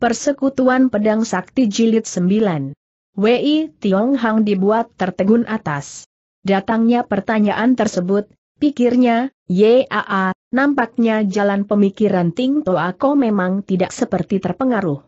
Persekutuan Pedang Sakti Jilid 9. Wei Tiong Hang dibuat tertegun atas. Datangnya pertanyaan tersebut, pikirnya, YAA, nampaknya jalan pemikiran Ting Toako memang tidak seperti terpengaruh.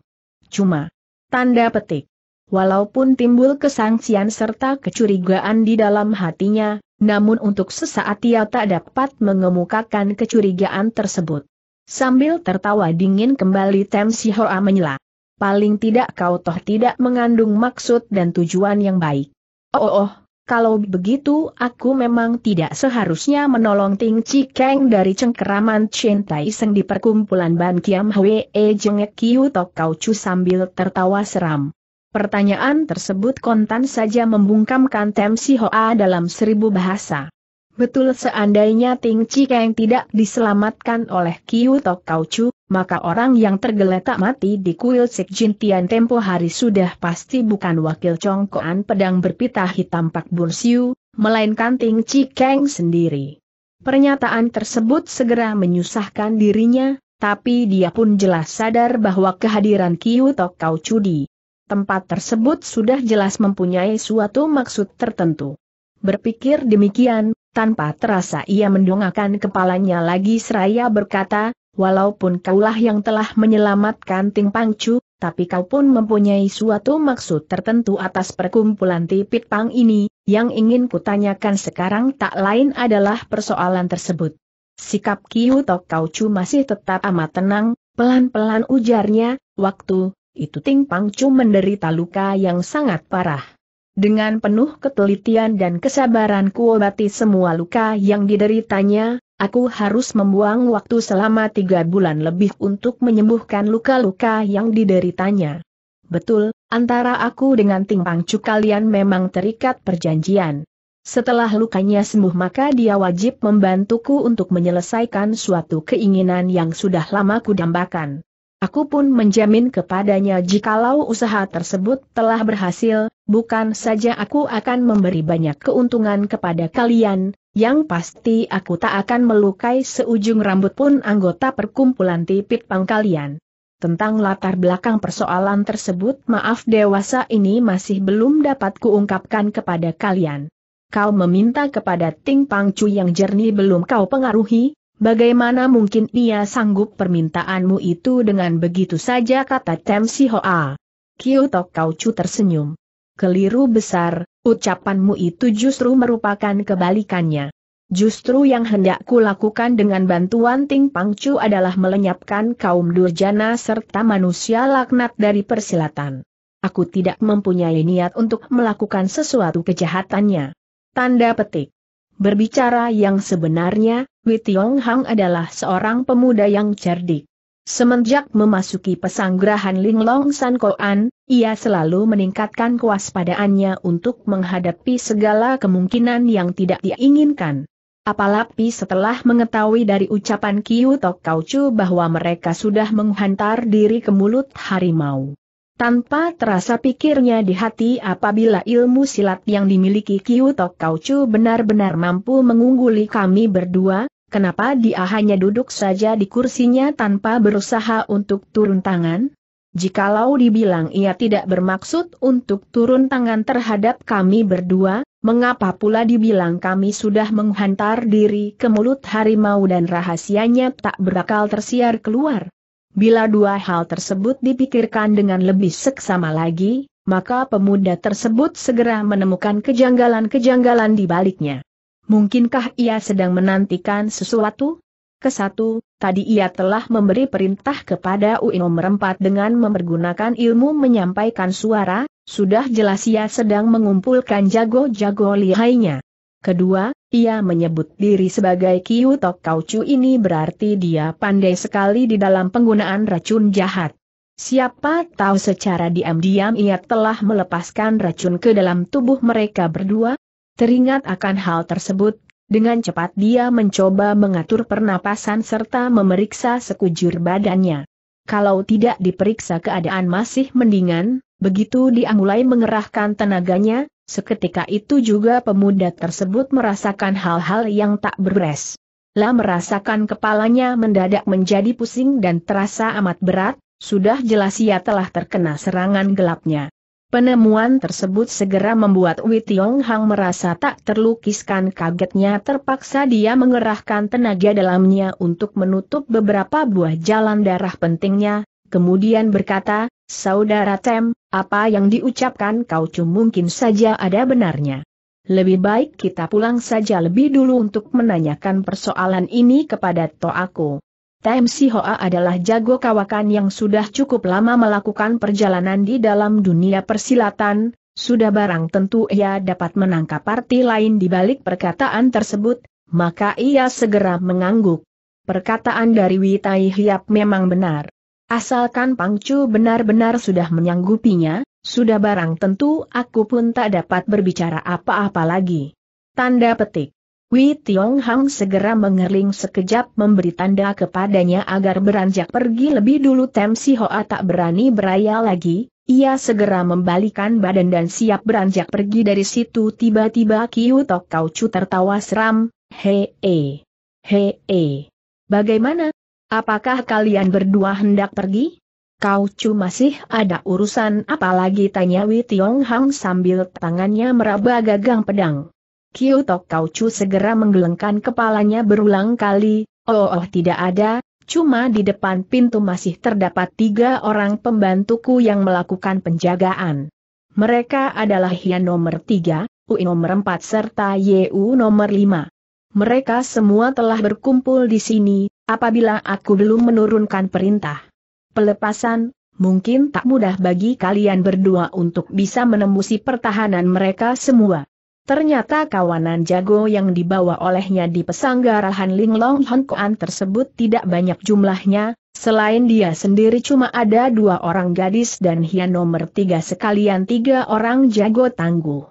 Cuma, tanda petik. Walaupun timbul kesangsian serta kecurigaan di dalam hatinya, namun untuk sesaat ia tak dapat mengemukakan kecurigaan tersebut. Sambil tertawa dingin kembali Tem Si Hoa menyela. Paling tidak kau toh tidak mengandung maksud dan tujuan yang baik. Oh, oh, oh kalau begitu aku memang tidak seharusnya menolong Ting Chi Kang dari cengkeraman Chen Tai Seng di perkumpulan Ban Kiam Hwe E Jengek Kiu Tok Kau Chu sambil tertawa seram. Pertanyaan tersebut kontan saja membungkamkan Tem Si Hoa dalam seribu bahasa. Betul seandainya Ting yang tidak diselamatkan oleh Kiu Tok Kau Chu, maka orang yang tergeletak mati di kuil Sik Jin tempo hari sudah pasti bukan wakil congkoan pedang berpita hitam Pak Bun Siu, melainkan Ting Chikeng sendiri. Pernyataan tersebut segera menyusahkan dirinya, tapi dia pun jelas sadar bahwa kehadiran Kiu Tok Kau Chu di tempat tersebut sudah jelas mempunyai suatu maksud tertentu. Berpikir demikian, tanpa terasa ia mendongakkan kepalanya lagi seraya berkata, walaupun kaulah yang telah menyelamatkan Ting Pangcu, tapi kau pun mempunyai suatu maksud tertentu atas perkumpulan Tipit Pang ini, yang ingin kutanyakan sekarang tak lain adalah persoalan tersebut. Sikap Tok Kau Kaucu masih tetap amat tenang, pelan-pelan ujarnya, waktu, itu Ting Pangcu menderita luka yang sangat parah. Dengan penuh ketelitian dan kesabaran kuobati semua luka yang dideritanya, aku harus membuang waktu selama tiga bulan lebih untuk menyembuhkan luka-luka yang dideritanya. Betul, antara aku dengan Ting kalian memang terikat perjanjian. Setelah lukanya sembuh maka dia wajib membantuku untuk menyelesaikan suatu keinginan yang sudah lama kudambakan. Aku pun menjamin kepadanya jikalau usaha tersebut telah berhasil, bukan saja aku akan memberi banyak keuntungan kepada kalian, yang pasti aku tak akan melukai seujung rambut pun anggota perkumpulan tipit pang kalian. Tentang latar belakang persoalan tersebut maaf dewasa ini masih belum dapat kuungkapkan kepada kalian. Kau meminta kepada Ting Pang Chu yang jernih belum kau pengaruhi, Bagaimana mungkin ia sanggup permintaanmu itu dengan begitu saja kata Tem Si Hoa. Kyoto Kaucu tersenyum. Keliru besar, ucapanmu itu justru merupakan kebalikannya. Justru yang hendak kulakukan dengan bantuan Ting Pangcu adalah melenyapkan kaum durjana serta manusia laknat dari persilatan. Aku tidak mempunyai niat untuk melakukan sesuatu kejahatannya. Tanda petik. Berbicara yang sebenarnya, Wei Tiong Hang adalah seorang pemuda yang cerdik. Semenjak memasuki pesanggrahan Linglong San Koan, ia selalu meningkatkan kewaspadaannya untuk menghadapi segala kemungkinan yang tidak diinginkan. Apalagi setelah mengetahui dari ucapan Kiu Tok Kau Chu bahwa mereka sudah menghantar diri ke mulut harimau. Tanpa terasa pikirnya di hati apabila ilmu silat yang dimiliki Kiu Tok Kaucu benar-benar mampu mengungguli kami berdua, kenapa dia hanya duduk saja di kursinya tanpa berusaha untuk turun tangan? Jikalau dibilang ia tidak bermaksud untuk turun tangan terhadap kami berdua, mengapa pula dibilang kami sudah menghantar diri ke mulut harimau dan rahasianya tak berakal tersiar keluar? Bila dua hal tersebut dipikirkan dengan lebih seksama lagi, maka pemuda tersebut segera menemukan kejanggalan-kejanggalan di baliknya. Mungkinkah ia sedang menantikan sesuatu? Kesatu, tadi ia telah memberi perintah kepada Uino merempat dengan mempergunakan ilmu menyampaikan suara, sudah jelas ia sedang mengumpulkan jago-jago lihainya. Kedua, ia menyebut diri sebagai Kiu Tok kauchu ini berarti dia pandai sekali di dalam penggunaan racun jahat. Siapa tahu secara diam-diam ia telah melepaskan racun ke dalam tubuh mereka berdua? Teringat akan hal tersebut, dengan cepat dia mencoba mengatur pernapasan serta memeriksa sekujur badannya. Kalau tidak diperiksa keadaan masih mendingan, begitu dia mulai mengerahkan tenaganya, Seketika itu juga pemuda tersebut merasakan hal-hal yang tak beres. Lah merasakan kepalanya mendadak menjadi pusing dan terasa amat berat, sudah jelas ia telah terkena serangan gelapnya. Penemuan tersebut segera membuat Wei Tiong Hang merasa tak terlukiskan kagetnya terpaksa dia mengerahkan tenaga dalamnya untuk menutup beberapa buah jalan darah pentingnya, kemudian berkata, Saudara Tem, apa yang diucapkan kau cuma mungkin saja ada benarnya. Lebih baik kita pulang saja lebih dulu untuk menanyakan persoalan ini kepada aku. Tem Si Hoa adalah jago kawakan yang sudah cukup lama melakukan perjalanan di dalam dunia persilatan, sudah barang tentu ia dapat menangkap arti lain di balik perkataan tersebut, maka ia segera mengangguk. Perkataan dari Witai Hiap memang benar. Asalkan Pangcu benar-benar sudah menyanggupinya, sudah barang tentu aku pun tak dapat berbicara apa-apa lagi. Tanda petik. Wei Tiong Hang segera mengerling sekejap memberi tanda kepadanya agar beranjak pergi lebih dulu Tem Si Hoa tak berani beraya lagi, ia segera membalikan badan dan siap beranjak pergi dari situ tiba-tiba Kiu Tok Kau Chu tertawa seram, Hei hei, bagaimana, Apakah kalian berdua hendak pergi? Kau cu masih ada urusan apalagi tanya Wei Tiong Hang sambil tangannya meraba gagang pedang. Kiu Tok Kau Chu segera menggelengkan kepalanya berulang kali, oh, oh tidak ada, cuma di depan pintu masih terdapat tiga orang pembantuku yang melakukan penjagaan. Mereka adalah Hian nomor tiga, Ui nomor empat serta Yeu nomor lima. Mereka semua telah berkumpul di sini, Apabila aku belum menurunkan perintah pelepasan, mungkin tak mudah bagi kalian berdua untuk bisa menembusi pertahanan mereka semua. Ternyata kawanan jago yang dibawa olehnya di pesanggarahan Linglong Kuan tersebut tidak banyak jumlahnya, selain dia sendiri cuma ada dua orang gadis dan Hian nomor tiga sekalian tiga orang jago tangguh.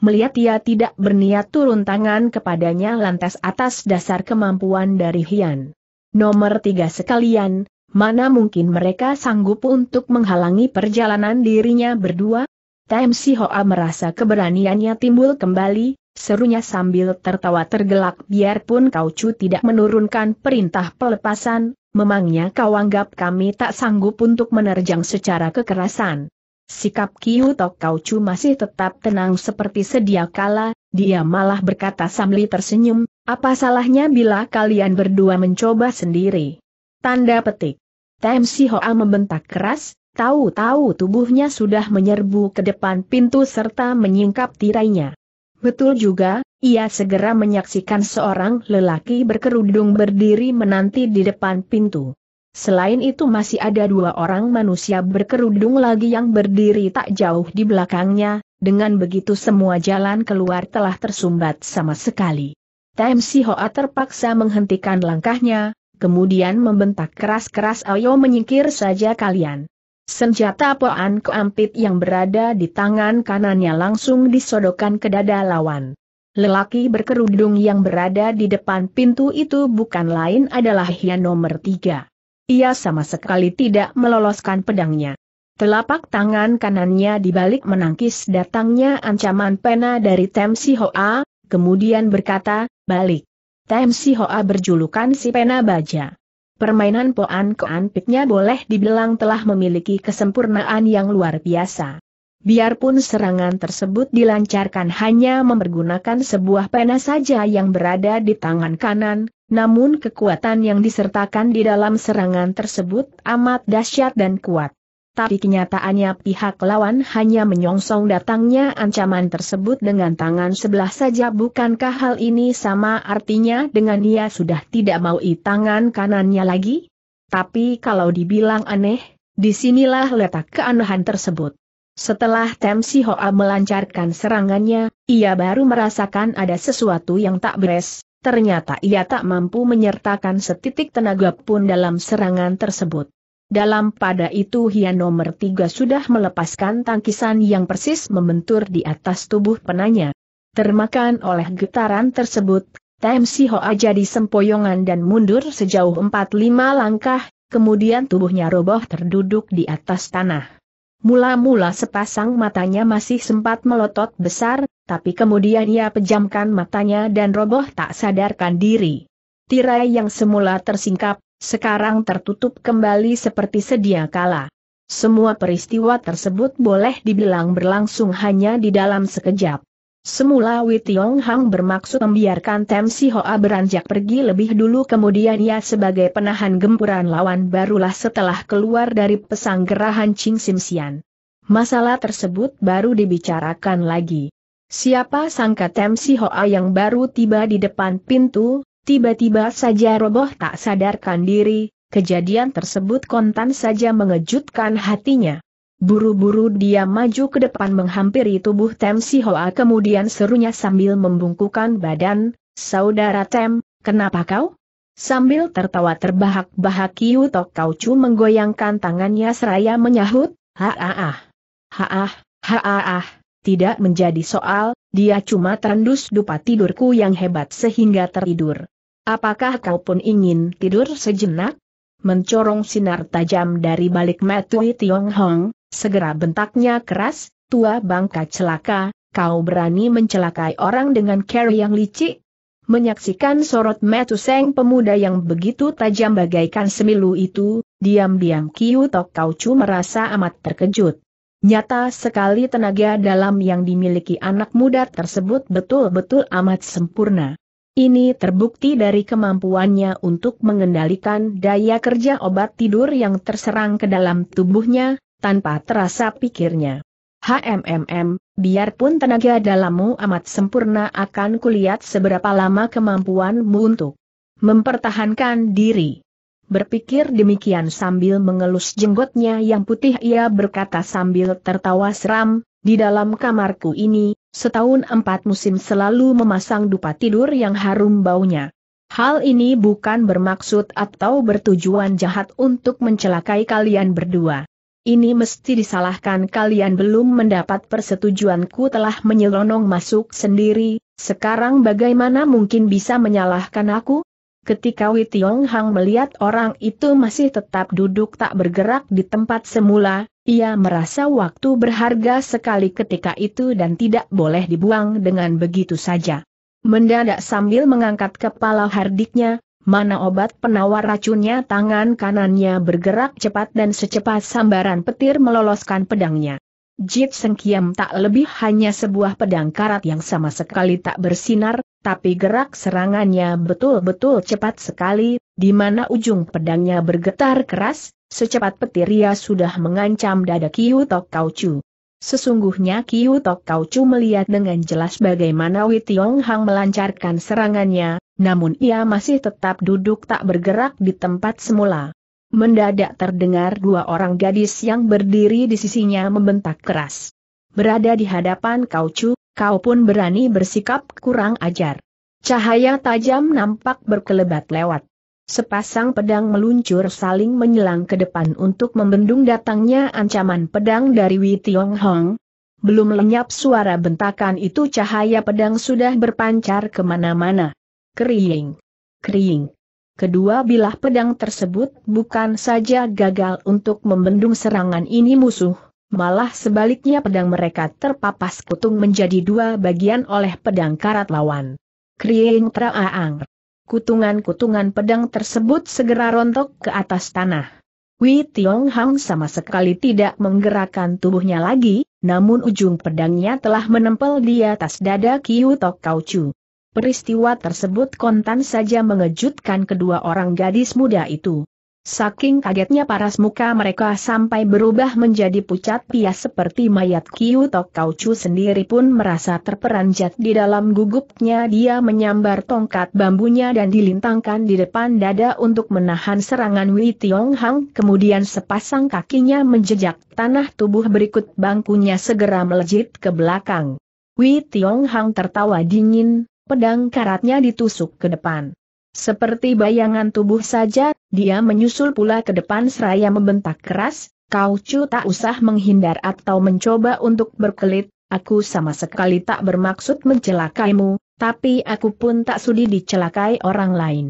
Melihat ia tidak berniat turun tangan kepadanya lantas atas dasar kemampuan dari Hian. Nomor tiga sekalian, mana mungkin mereka sanggup untuk menghalangi perjalanan dirinya berdua? Tam Hoa merasa keberaniannya timbul kembali, serunya sambil tertawa tergelak biarpun Kau Chu tidak menurunkan perintah pelepasan, memangnya kau anggap kami tak sanggup untuk menerjang secara kekerasan. Sikap Kiu Tok Kau Chu masih tetap tenang seperti sedia kala, dia malah berkata sambil tersenyum, apa salahnya bila kalian berdua mencoba sendiri? Tanda petik. Tem Si Hoa membentak keras, tahu-tahu tubuhnya sudah menyerbu ke depan pintu serta menyingkap tirainya. Betul juga, ia segera menyaksikan seorang lelaki berkerudung berdiri menanti di depan pintu. Selain itu masih ada dua orang manusia berkerudung lagi yang berdiri tak jauh di belakangnya, dengan begitu semua jalan keluar telah tersumbat sama sekali. Tem Si Hoa terpaksa menghentikan langkahnya, kemudian membentak keras-keras ayo menyingkir saja kalian. Senjata Poan Keampit yang berada di tangan kanannya langsung disodokan ke dada lawan. Lelaki berkerudung yang berada di depan pintu itu bukan lain adalah Hian nomor tiga. Ia sama sekali tidak meloloskan pedangnya. Telapak tangan kanannya dibalik menangkis datangnya ancaman pena dari Tem Si Hoa, kemudian berkata, balik. Tem Si Hoa berjulukan si pena baja. Permainan Poan Koan Piknya boleh dibilang telah memiliki kesempurnaan yang luar biasa. Biarpun serangan tersebut dilancarkan hanya mempergunakan sebuah pena saja yang berada di tangan kanan, namun kekuatan yang disertakan di dalam serangan tersebut amat dahsyat dan kuat tapi kenyataannya pihak lawan hanya menyongsong datangnya ancaman tersebut dengan tangan sebelah saja bukankah hal ini sama artinya dengan ia sudah tidak mau i tangan kanannya lagi? Tapi kalau dibilang aneh, disinilah letak keanehan tersebut. Setelah Tem Si Hoa melancarkan serangannya, ia baru merasakan ada sesuatu yang tak beres, ternyata ia tak mampu menyertakan setitik tenaga pun dalam serangan tersebut. Dalam pada itu Hian nomor tiga sudah melepaskan tangkisan yang persis membentur di atas tubuh penanya. Termakan oleh getaran tersebut, Tem Si Hoa jadi sempoyongan dan mundur sejauh 4-5 langkah, kemudian tubuhnya roboh terduduk di atas tanah. Mula-mula sepasang matanya masih sempat melotot besar, tapi kemudian ia pejamkan matanya dan roboh tak sadarkan diri. Tirai yang semula tersingkap, sekarang tertutup kembali seperti sedia kala. Semua peristiwa tersebut boleh dibilang berlangsung hanya di dalam sekejap. Semula Witiong Hang bermaksud membiarkan Tem Si Hoa beranjak pergi lebih dulu kemudian ia sebagai penahan gempuran lawan barulah setelah keluar dari pesanggerahan Ching Sim Sian. Masalah tersebut baru dibicarakan lagi. Siapa sangka Tem Si Hoa yang baru tiba di depan pintu, Tiba-tiba saja roboh tak sadarkan diri, kejadian tersebut kontan saja mengejutkan hatinya. Buru-buru dia maju ke depan menghampiri tubuh Tem Si Hoa kemudian serunya sambil membungkukan badan, Saudara Tem, kenapa kau? Sambil tertawa terbahak-bahak Kiu Tok Kau Chu menggoyangkan tangannya seraya menyahut, ha-ah, haaah, haaah, tidak menjadi soal, dia cuma terendus dupa tidurku yang hebat sehingga tertidur. Apakah kau pun ingin tidur sejenak? Mencorong sinar tajam dari balik Matui Tiong Hong, segera bentaknya keras, tua bangka celaka, kau berani mencelakai orang dengan cara yang licik? Menyaksikan sorot seng pemuda yang begitu tajam bagaikan semilu itu, diam-diam Kiu Tok Chu merasa amat terkejut. Nyata sekali tenaga dalam yang dimiliki anak muda tersebut betul-betul amat sempurna. Ini terbukti dari kemampuannya untuk mengendalikan daya kerja obat tidur yang terserang ke dalam tubuhnya, tanpa terasa pikirnya. HMMM, biarpun tenaga dalammu amat sempurna akan kulihat seberapa lama kemampuanmu untuk mempertahankan diri. Berpikir demikian sambil mengelus jenggotnya yang putih ia berkata sambil tertawa seram, di dalam kamarku ini, Setahun empat musim selalu memasang dupa tidur yang harum baunya. Hal ini bukan bermaksud atau bertujuan jahat untuk mencelakai kalian berdua. Ini mesti disalahkan kalian belum mendapat persetujuanku telah menyelonong masuk sendiri, sekarang bagaimana mungkin bisa menyalahkan aku? Ketika Witiong Hang melihat orang itu masih tetap duduk tak bergerak di tempat semula, ia merasa waktu berharga sekali ketika itu dan tidak boleh dibuang dengan begitu saja. Mendadak sambil mengangkat kepala hardiknya, mana obat penawar racunnya tangan kanannya bergerak cepat dan secepat sambaran petir meloloskan pedangnya. Jit Sengkiam tak lebih hanya sebuah pedang karat yang sama sekali tak bersinar, tapi gerak serangannya betul-betul cepat sekali, di mana ujung pedangnya bergetar keras, Secepat petir ia sudah mengancam dada Kiu Tok Kau Chu. Sesungguhnya Kiu Tok Kau Chu melihat dengan jelas bagaimana Wei Tiong Hang melancarkan serangannya, namun ia masih tetap duduk tak bergerak di tempat semula. Mendadak terdengar dua orang gadis yang berdiri di sisinya membentak keras. Berada di hadapan Kau Chu, kau pun berani bersikap kurang ajar. Cahaya tajam nampak berkelebat lewat. Sepasang pedang meluncur saling menyelang ke depan untuk membendung datangnya ancaman pedang dari Wei Tiong Hong. Belum lenyap suara bentakan itu cahaya pedang sudah berpancar kemana-mana. Kering. Kering. Kedua bilah pedang tersebut bukan saja gagal untuk membendung serangan ini musuh, malah sebaliknya pedang mereka terpapas kutung menjadi dua bagian oleh pedang karat lawan. Kering Traaang kutungan-kutungan pedang tersebut segera rontok ke atas tanah. Wei Tiong Hang sama sekali tidak menggerakkan tubuhnya lagi, namun ujung pedangnya telah menempel di atas dada Kiu Tok Kau Chu. Peristiwa tersebut kontan saja mengejutkan kedua orang gadis muda itu. Saking kagetnya paras muka mereka sampai berubah menjadi pucat pias seperti mayat Kiu Tok Kaucu sendiri pun merasa terperanjat di dalam gugupnya dia menyambar tongkat bambunya dan dilintangkan di depan dada untuk menahan serangan Wei Tiong Hang kemudian sepasang kakinya menjejak tanah tubuh berikut bangkunya segera melejit ke belakang. Wei Tiong Hang tertawa dingin, pedang karatnya ditusuk ke depan. Seperti bayangan tubuh saja, dia menyusul pula ke depan seraya membentak keras, kau cu tak usah menghindar atau mencoba untuk berkelit, aku sama sekali tak bermaksud mencelakaimu, tapi aku pun tak sudi dicelakai orang lain.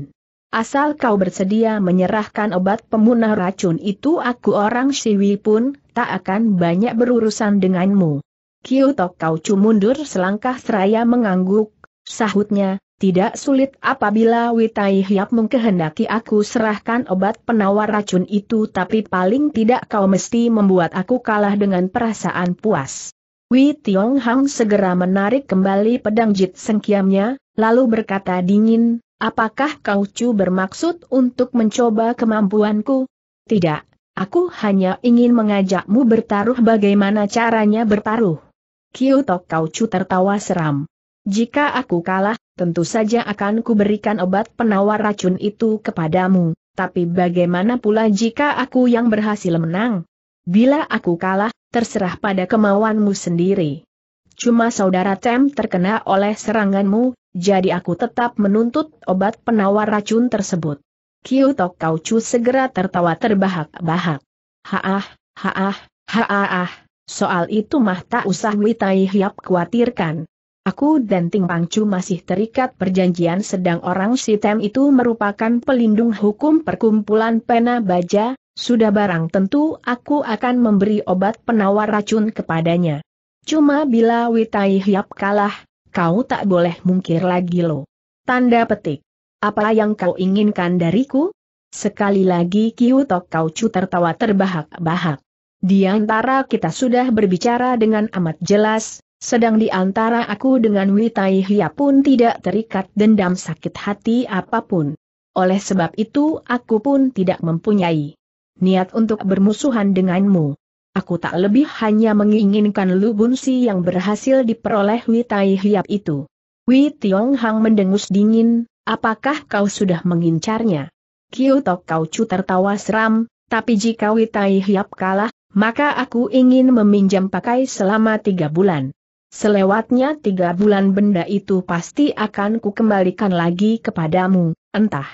Asal kau bersedia menyerahkan obat pemunah racun itu aku orang Siwi pun, tak akan banyak berurusan denganmu. kau cu mundur selangkah seraya mengangguk, sahutnya, tidak sulit apabila Witai Hiap mengkehendaki aku serahkan obat penawar racun itu tapi paling tidak kau mesti membuat aku kalah dengan perasaan puas. Wei Tiong Hang segera menarik kembali pedang jit sengkiamnya, lalu berkata dingin, apakah kau cu bermaksud untuk mencoba kemampuanku? Tidak, aku hanya ingin mengajakmu bertaruh bagaimana caranya bertaruh. Kyoto Kau Chu tertawa seram. Jika aku kalah, tentu saja akan kuberikan obat penawar racun itu kepadamu, tapi bagaimana pula jika aku yang berhasil menang? Bila aku kalah, terserah pada kemauanmu sendiri. Cuma saudara Tem terkena oleh seranganmu, jadi aku tetap menuntut obat penawar racun tersebut. Kyoto Kauchu segera tertawa terbahak-bahak. Haah, haah, haah, soal itu mah tak usah Witai Hiap khawatirkan. Aku dan Ting Pangcu masih terikat perjanjian sedang orang Sitem itu merupakan pelindung hukum perkumpulan pena baja, sudah barang tentu aku akan memberi obat penawar racun kepadanya. Cuma bila Witai Hiap kalah, kau tak boleh mungkir lagi lo. Tanda petik. Apa yang kau inginkan dariku? Sekali lagi kau Kaucu tertawa terbahak-bahak. Di antara kita sudah berbicara dengan amat jelas, sedang di antara aku dengan Witai Hia pun tidak terikat dendam sakit hati apapun. Oleh sebab itu aku pun tidak mempunyai niat untuk bermusuhan denganmu. Aku tak lebih hanya menginginkan Lubunsi yang berhasil diperoleh Witai Hiap itu. Wi Tiong Hang mendengus dingin, apakah kau sudah mengincarnya? Kiu Tok Kau Chu tertawa seram, tapi jika Witai Hiap kalah, maka aku ingin meminjam pakai selama tiga bulan. Selewatnya tiga bulan benda itu pasti akan kukembalikan lagi kepadamu, entah.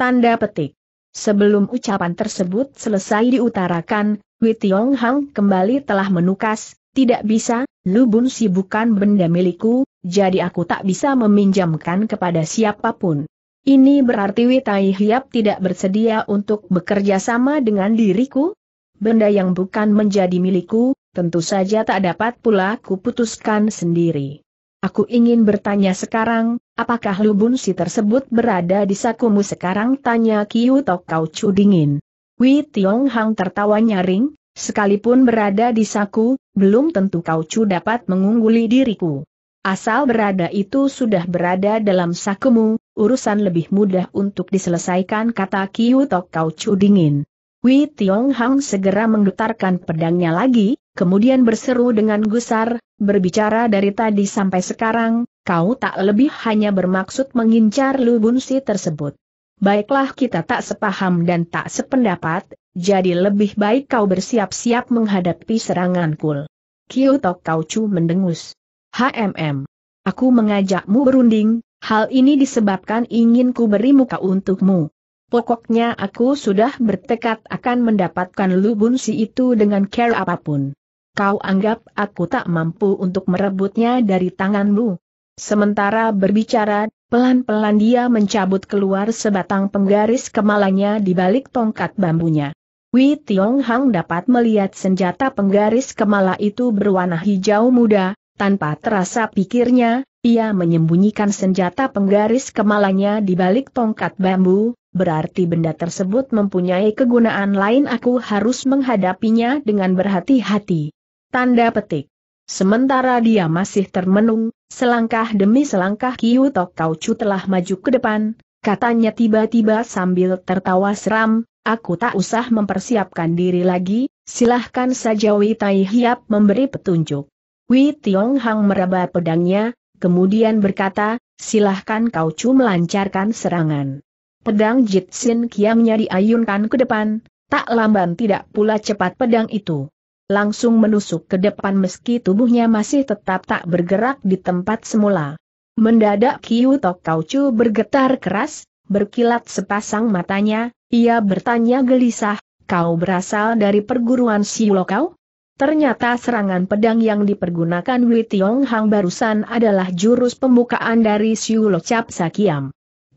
Tanda petik. Sebelum ucapan tersebut selesai diutarakan, Wei Tiong Hang kembali telah menukas, tidak bisa, Lubun Si bukan benda milikku, jadi aku tak bisa meminjamkan kepada siapapun. Ini berarti Witai Hiap tidak bersedia untuk bekerja sama dengan diriku? Benda yang bukan menjadi milikku, tentu saja tak dapat pula kuputuskan sendiri. Aku ingin bertanya sekarang, apakah Lubun si tersebut berada di sakumu sekarang? Tanya Kiu Tok Kau Chu dingin. Wei Tiong Hang tertawa nyaring, sekalipun berada di saku, belum tentu Kau Chu dapat mengungguli diriku. Asal berada itu sudah berada dalam sakumu, urusan lebih mudah untuk diselesaikan kata Kiu Tok Kau Chu dingin. Wei Tiong Hang segera menggetarkan pedangnya lagi, kemudian berseru dengan gusar, berbicara dari tadi sampai sekarang, kau tak lebih hanya bermaksud mengincar Lubunsi tersebut. Baiklah kita tak sepaham dan tak sependapat, jadi lebih baik kau bersiap-siap menghadapi serangan kul. Kau Chu mendengus. HMM. Aku mengajakmu berunding, hal ini disebabkan ingin ku beri muka untukmu. Pokoknya aku sudah bertekad akan mendapatkan lubunsi itu dengan care apapun kau anggap aku tak mampu untuk merebutnya dari tanganmu. Sementara berbicara, pelan-pelan dia mencabut keluar sebatang penggaris kemalanya di balik tongkat bambunya. Wei Tiong Hang dapat melihat senjata penggaris kemala itu berwarna hijau muda, tanpa terasa pikirnya, ia menyembunyikan senjata penggaris kemalanya di balik tongkat bambu, berarti benda tersebut mempunyai kegunaan lain aku harus menghadapinya dengan berhati-hati. Tanda petik. Sementara dia masih termenung, selangkah demi selangkah Kiu Tok Kaucu telah maju ke depan, katanya tiba-tiba sambil tertawa seram, aku tak usah mempersiapkan diri lagi, silahkan saja Wei Tai Hiap memberi petunjuk. Wei Tiong Hang meraba pedangnya, kemudian berkata, silahkan Kaucu melancarkan serangan. Pedang Jitsin Kiamnya diayunkan ke depan, tak lamban tidak pula cepat pedang itu langsung menusuk ke depan meski tubuhnya masih tetap tak bergerak di tempat semula. Mendadak Kiu Tok Chu bergetar keras, berkilat sepasang matanya, ia bertanya gelisah, kau berasal dari perguruan kau? Ternyata serangan pedang yang dipergunakan Wei Tiong Hang barusan adalah jurus pembukaan dari Siulo Cap Sakiam.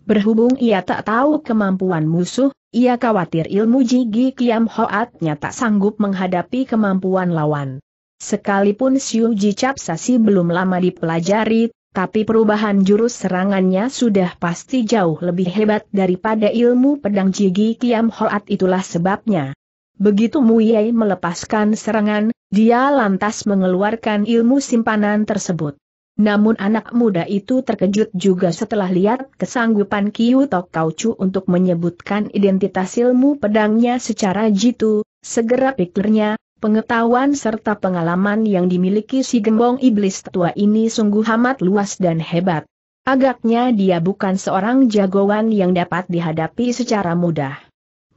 Berhubung ia tak tahu kemampuan musuh, ia khawatir ilmu Jigi Kiam Hoatnya tak sanggup menghadapi kemampuan lawan. Sekalipun Siu Ji Capsasi belum lama dipelajari, tapi perubahan jurus serangannya sudah pasti jauh lebih hebat daripada ilmu pedang Jigi Kiam Hoat itulah sebabnya. Begitu Muye melepaskan serangan, dia lantas mengeluarkan ilmu simpanan tersebut. Namun anak muda itu terkejut juga setelah lihat kesanggupan Kiu Tok Kaucu untuk menyebutkan identitas ilmu pedangnya secara jitu, segera pikirnya, pengetahuan serta pengalaman yang dimiliki si gembong iblis tua ini sungguh amat luas dan hebat. Agaknya dia bukan seorang jagoan yang dapat dihadapi secara mudah.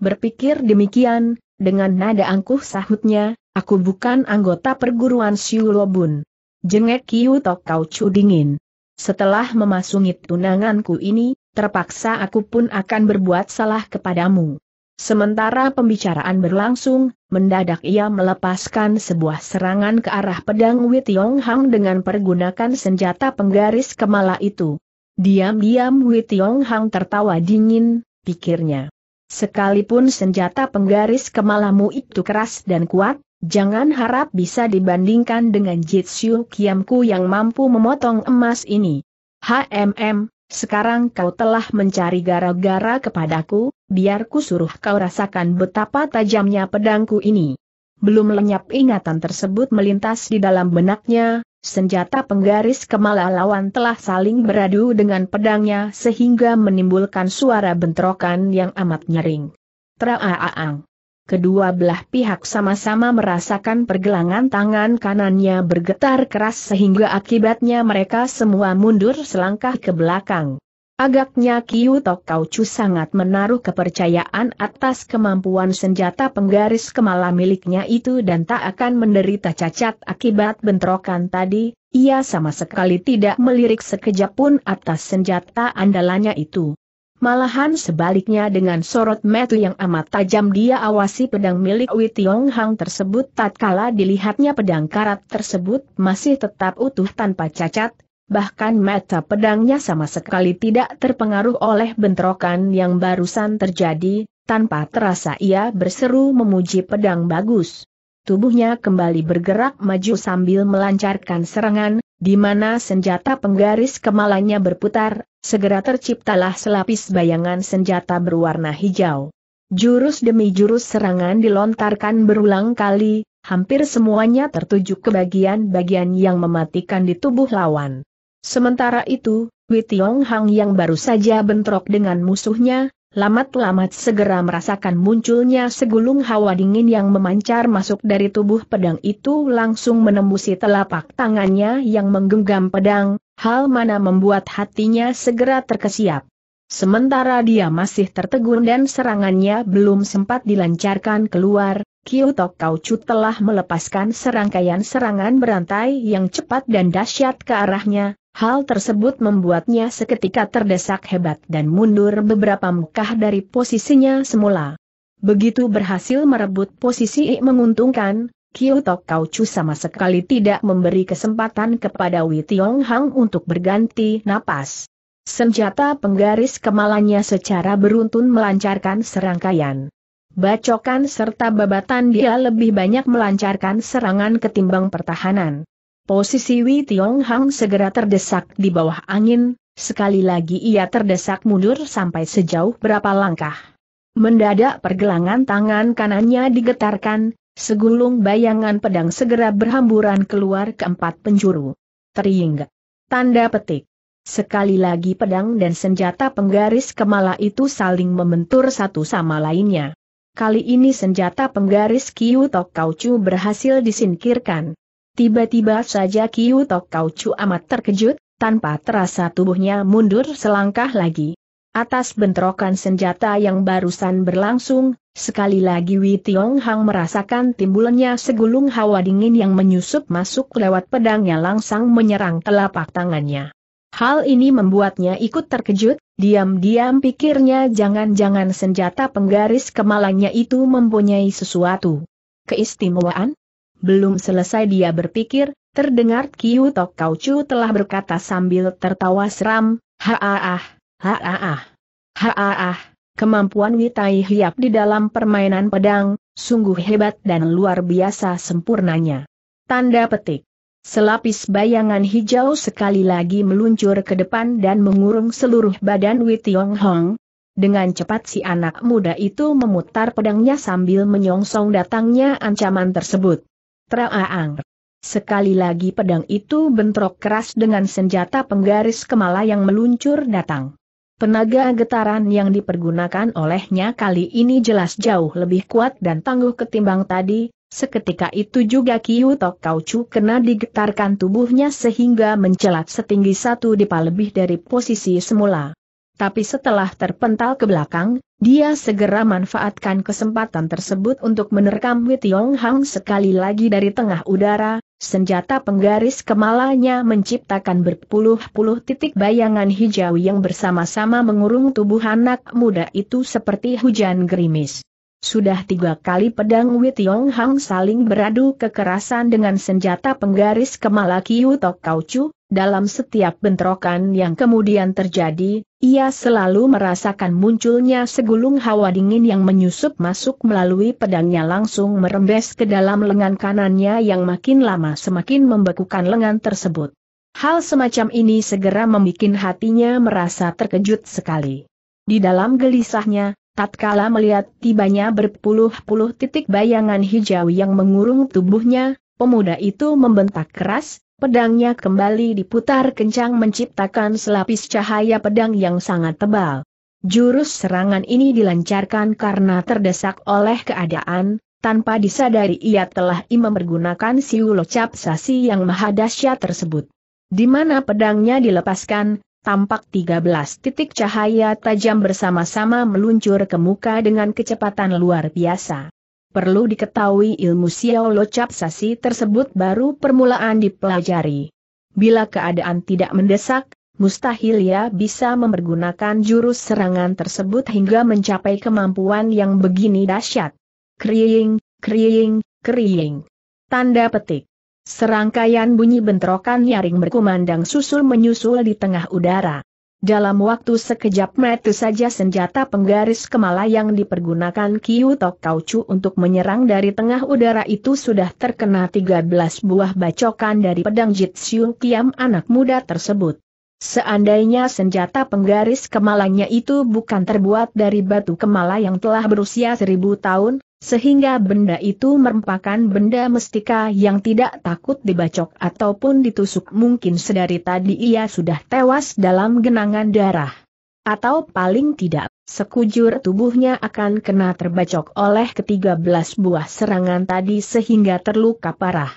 Berpikir demikian, dengan nada angkuh sahutnya, aku bukan anggota perguruan Siulobun. Jengek Kiu Tok Kau cu dingin. Setelah memasungi tunanganku ini, terpaksa aku pun akan berbuat salah kepadamu. Sementara pembicaraan berlangsung, mendadak ia melepaskan sebuah serangan ke arah pedang Yong Hang dengan pergunakan senjata penggaris kemala itu. Diam-diam Yong Hang tertawa dingin, pikirnya. Sekalipun senjata penggaris kemalamu itu keras dan kuat, Jangan harap bisa dibandingkan dengan Jitsu Kiamku yang mampu memotong emas ini. HMM, sekarang kau telah mencari gara-gara kepadaku, biar ku suruh kau rasakan betapa tajamnya pedangku ini. Belum lenyap ingatan tersebut melintas di dalam benaknya, senjata penggaris kemala lawan telah saling beradu dengan pedangnya sehingga menimbulkan suara bentrokan yang amat nyering. Traaang kedua belah pihak sama-sama merasakan pergelangan tangan kanannya bergetar keras sehingga akibatnya mereka semua mundur selangkah ke belakang. Agaknya Kiu Tok Kaucu sangat menaruh kepercayaan atas kemampuan senjata penggaris kemala miliknya itu dan tak akan menderita cacat akibat bentrokan tadi, ia sama sekali tidak melirik sekejap pun atas senjata andalannya itu. Malahan sebaliknya dengan sorot metu yang amat tajam dia awasi pedang milik Wei Tiong Hang tersebut tatkala dilihatnya pedang karat tersebut masih tetap utuh tanpa cacat, bahkan mata pedangnya sama sekali tidak terpengaruh oleh bentrokan yang barusan terjadi, tanpa terasa ia berseru memuji pedang bagus. Tubuhnya kembali bergerak maju sambil melancarkan serangan, di mana senjata penggaris kemalanya berputar, segera terciptalah selapis bayangan senjata berwarna hijau. Jurus demi jurus serangan dilontarkan berulang kali, hampir semuanya tertuju ke bagian-bagian yang mematikan di tubuh lawan. Sementara itu, Wei Tiong Hang yang baru saja bentrok dengan musuhnya, lamat-lamat segera merasakan munculnya segulung hawa dingin yang memancar masuk dari tubuh pedang itu langsung menembusi telapak tangannya yang menggenggam pedang, hal mana membuat hatinya segera terkesiap. Sementara dia masih tertegun dan serangannya belum sempat dilancarkan keluar, Kyutok Kaucu telah melepaskan serangkaian serangan berantai yang cepat dan dahsyat ke arahnya, Hal tersebut membuatnya seketika terdesak hebat dan mundur beberapa muka dari posisinya semula. Begitu berhasil merebut posisi I menguntungkan, Kyoto Kaucu sama sekali tidak memberi kesempatan kepada Wei Tiong Hang untuk berganti napas. Senjata penggaris kemalannya secara beruntun melancarkan serangkaian. Bacokan serta babatan dia lebih banyak melancarkan serangan ketimbang pertahanan. Posisi Wei Tiong Hang segera terdesak di bawah angin, sekali lagi ia terdesak mundur sampai sejauh berapa langkah. Mendadak pergelangan tangan kanannya digetarkan, segulung bayangan pedang segera berhamburan keluar ke empat penjuru. Tering. Tanda petik. Sekali lagi pedang dan senjata penggaris kemala itu saling membentur satu sama lainnya. Kali ini senjata penggaris Kiu Tok Kaucu berhasil disingkirkan. Tiba-tiba saja Kiu Tok Kau Chu amat terkejut, tanpa terasa tubuhnya mundur selangkah lagi. Atas bentrokan senjata yang barusan berlangsung, sekali lagi Wei Tiong Hang merasakan timbulnya segulung hawa dingin yang menyusup masuk lewat pedangnya langsung menyerang telapak tangannya. Hal ini membuatnya ikut terkejut, diam-diam pikirnya jangan-jangan senjata penggaris kemalangnya itu mempunyai sesuatu keistimewaan? Belum selesai dia berpikir, terdengar Kiu Tok Kau Chu telah berkata sambil tertawa seram, Haaah, haaah, haaah, kemampuan Witai Hiap di dalam permainan pedang, sungguh hebat dan luar biasa sempurnanya. Tanda petik. Selapis bayangan hijau sekali lagi meluncur ke depan dan mengurung seluruh badan Witiong Hong. Dengan cepat si anak muda itu memutar pedangnya sambil menyongsong datangnya ancaman tersebut. Traaang. Sekali lagi pedang itu bentrok keras dengan senjata penggaris kemala yang meluncur datang. Penaga getaran yang dipergunakan olehnya kali ini jelas jauh lebih kuat dan tangguh ketimbang tadi, seketika itu juga Kiyu Tok Kau kena digetarkan tubuhnya sehingga mencelat setinggi satu dipa lebih dari posisi semula tapi setelah terpental ke belakang, dia segera manfaatkan kesempatan tersebut untuk menerkam Witiong Hang sekali lagi dari tengah udara, senjata penggaris kemalanya menciptakan berpuluh-puluh titik bayangan hijau yang bersama-sama mengurung tubuh anak muda itu seperti hujan gerimis. Sudah tiga kali pedang Witiong Hang saling beradu kekerasan dengan senjata penggaris kemala Tok Tok Chu dalam setiap bentrokan yang kemudian terjadi, ia selalu merasakan munculnya segulung hawa dingin yang menyusup masuk melalui pedangnya langsung merembes ke dalam lengan kanannya yang makin lama semakin membekukan lengan tersebut. Hal semacam ini segera membuat hatinya merasa terkejut sekali. Di dalam gelisahnya, tatkala melihat tibanya berpuluh-puluh titik bayangan hijau yang mengurung tubuhnya, pemuda itu membentak keras, Pedangnya kembali diputar kencang menciptakan selapis cahaya pedang yang sangat tebal. Jurus serangan ini dilancarkan karena terdesak oleh keadaan, tanpa disadari ia telah Imam menggunakan siu sasi yang maha dahsyat tersebut. Di mana pedangnya dilepaskan, tampak 13 titik cahaya tajam bersama-sama meluncur ke muka dengan kecepatan luar biasa perlu diketahui ilmu Xiao Lo Cap Sasi tersebut baru permulaan dipelajari. Bila keadaan tidak mendesak, mustahil ia bisa mempergunakan jurus serangan tersebut hingga mencapai kemampuan yang begini dahsyat. Kriing, kriing, kriing. Tanda petik. Serangkaian bunyi bentrokan nyaring berkumandang susul menyusul di tengah udara. Dalam waktu sekejap mata saja senjata penggaris kemala yang dipergunakan Kiu Tok Kaucu untuk menyerang dari tengah udara itu sudah terkena 13 buah bacokan dari pedang Jitsu Kiam anak muda tersebut. Seandainya senjata penggaris kemalanya itu bukan terbuat dari batu kemala yang telah berusia seribu tahun, sehingga benda itu merupakan benda mestika yang tidak takut dibacok ataupun ditusuk mungkin sedari tadi ia sudah tewas dalam genangan darah. Atau paling tidak, sekujur tubuhnya akan kena terbacok oleh ketiga belas buah serangan tadi sehingga terluka parah.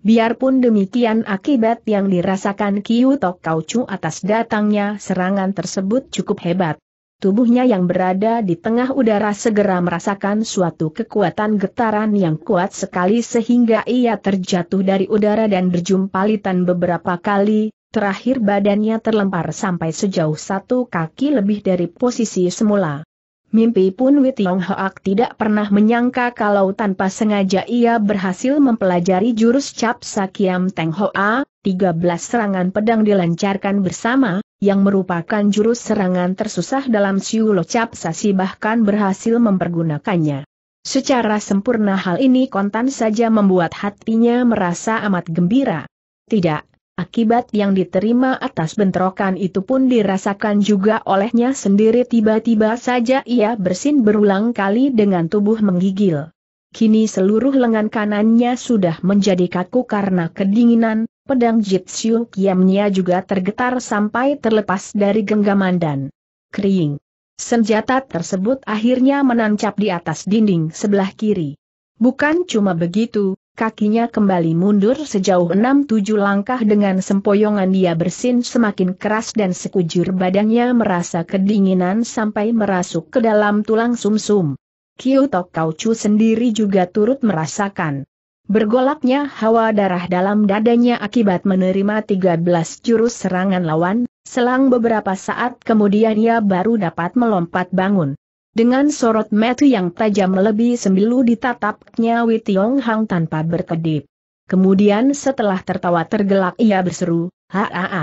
Biarpun demikian akibat yang dirasakan Kiyu Tok Kaucu atas datangnya serangan tersebut cukup hebat. Tubuhnya yang berada di tengah udara segera merasakan suatu kekuatan getaran yang kuat sekali sehingga ia terjatuh dari udara dan berjumpalitan beberapa kali, terakhir badannya terlempar sampai sejauh satu kaki lebih dari posisi semula. Mimpi pun Witiong Hoak tidak pernah menyangka kalau tanpa sengaja ia berhasil mempelajari jurus Cap Sakiam Teng Hoa, 13 serangan pedang dilancarkan bersama, yang merupakan jurus serangan tersusah dalam Siu Locap Sasi bahkan berhasil mempergunakannya. Secara sempurna hal ini kontan saja membuat hatinya merasa amat gembira. Tidak, akibat yang diterima atas bentrokan itu pun dirasakan juga olehnya sendiri tiba-tiba saja ia bersin berulang kali dengan tubuh menggigil. Kini seluruh lengan kanannya sudah menjadi kaku karena kedinginan, pedang Jitsu Kiamnya juga tergetar sampai terlepas dari genggaman dan kering. Senjata tersebut akhirnya menancap di atas dinding sebelah kiri. Bukan cuma begitu, kakinya kembali mundur sejauh enam tujuh langkah dengan sempoyongan dia bersin semakin keras dan sekujur badannya merasa kedinginan sampai merasuk ke dalam tulang sumsum. -sum. Kyoto Kauchu sendiri juga turut merasakan. Bergolaknya hawa darah dalam dadanya akibat menerima 13 jurus serangan lawan, selang beberapa saat kemudian ia baru dapat melompat bangun. Dengan sorot metu yang tajam lebih sembilu ditatapnya Wei Hang tanpa berkedip. Kemudian setelah tertawa tergelak ia berseru, Haa,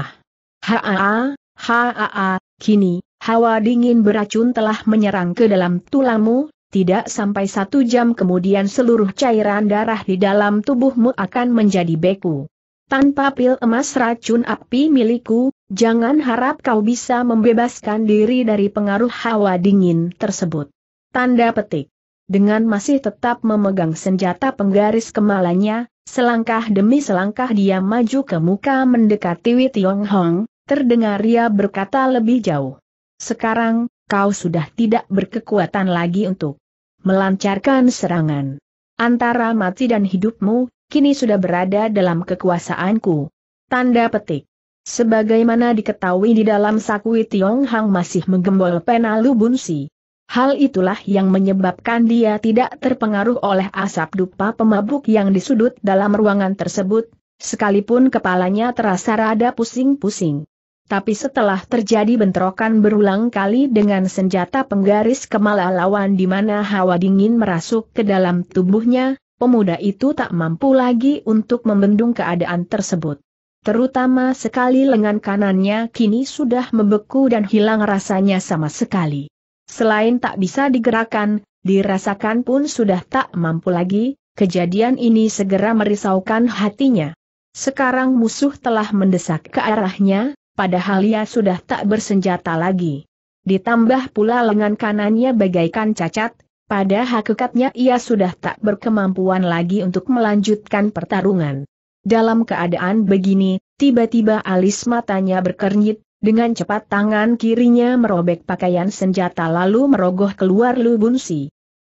haa, haa, kini, hawa dingin beracun telah menyerang ke dalam tulangmu tidak sampai satu jam kemudian seluruh cairan darah di dalam tubuhmu akan menjadi beku. Tanpa pil emas racun api milikku, jangan harap kau bisa membebaskan diri dari pengaruh hawa dingin tersebut. Tanda petik. Dengan masih tetap memegang senjata penggaris kemalanya, selangkah demi selangkah dia maju ke muka mendekati Wei Tiong Hong, terdengar ia berkata lebih jauh. Sekarang, kau sudah tidak berkekuatan lagi untuk melancarkan serangan. Antara mati dan hidupmu, kini sudah berada dalam kekuasaanku. Tanda petik. Sebagaimana diketahui di dalam sakui Hang masih menggembol pena Lubunsi. Hal itulah yang menyebabkan dia tidak terpengaruh oleh asap dupa pemabuk yang disudut dalam ruangan tersebut, sekalipun kepalanya terasa rada pusing-pusing. Tapi setelah terjadi bentrokan berulang kali dengan senjata penggaris kemala lawan di mana hawa dingin merasuk ke dalam tubuhnya, pemuda itu tak mampu lagi untuk membendung keadaan tersebut. Terutama sekali lengan kanannya kini sudah membeku dan hilang rasanya sama sekali. Selain tak bisa digerakkan, dirasakan pun sudah tak mampu lagi, kejadian ini segera merisaukan hatinya. Sekarang musuh telah mendesak ke arahnya, padahal ia sudah tak bersenjata lagi. Ditambah pula lengan kanannya bagaikan cacat, pada hakikatnya ia sudah tak berkemampuan lagi untuk melanjutkan pertarungan. Dalam keadaan begini, tiba-tiba alis matanya berkernyit, dengan cepat tangan kirinya merobek pakaian senjata lalu merogoh keluar lubun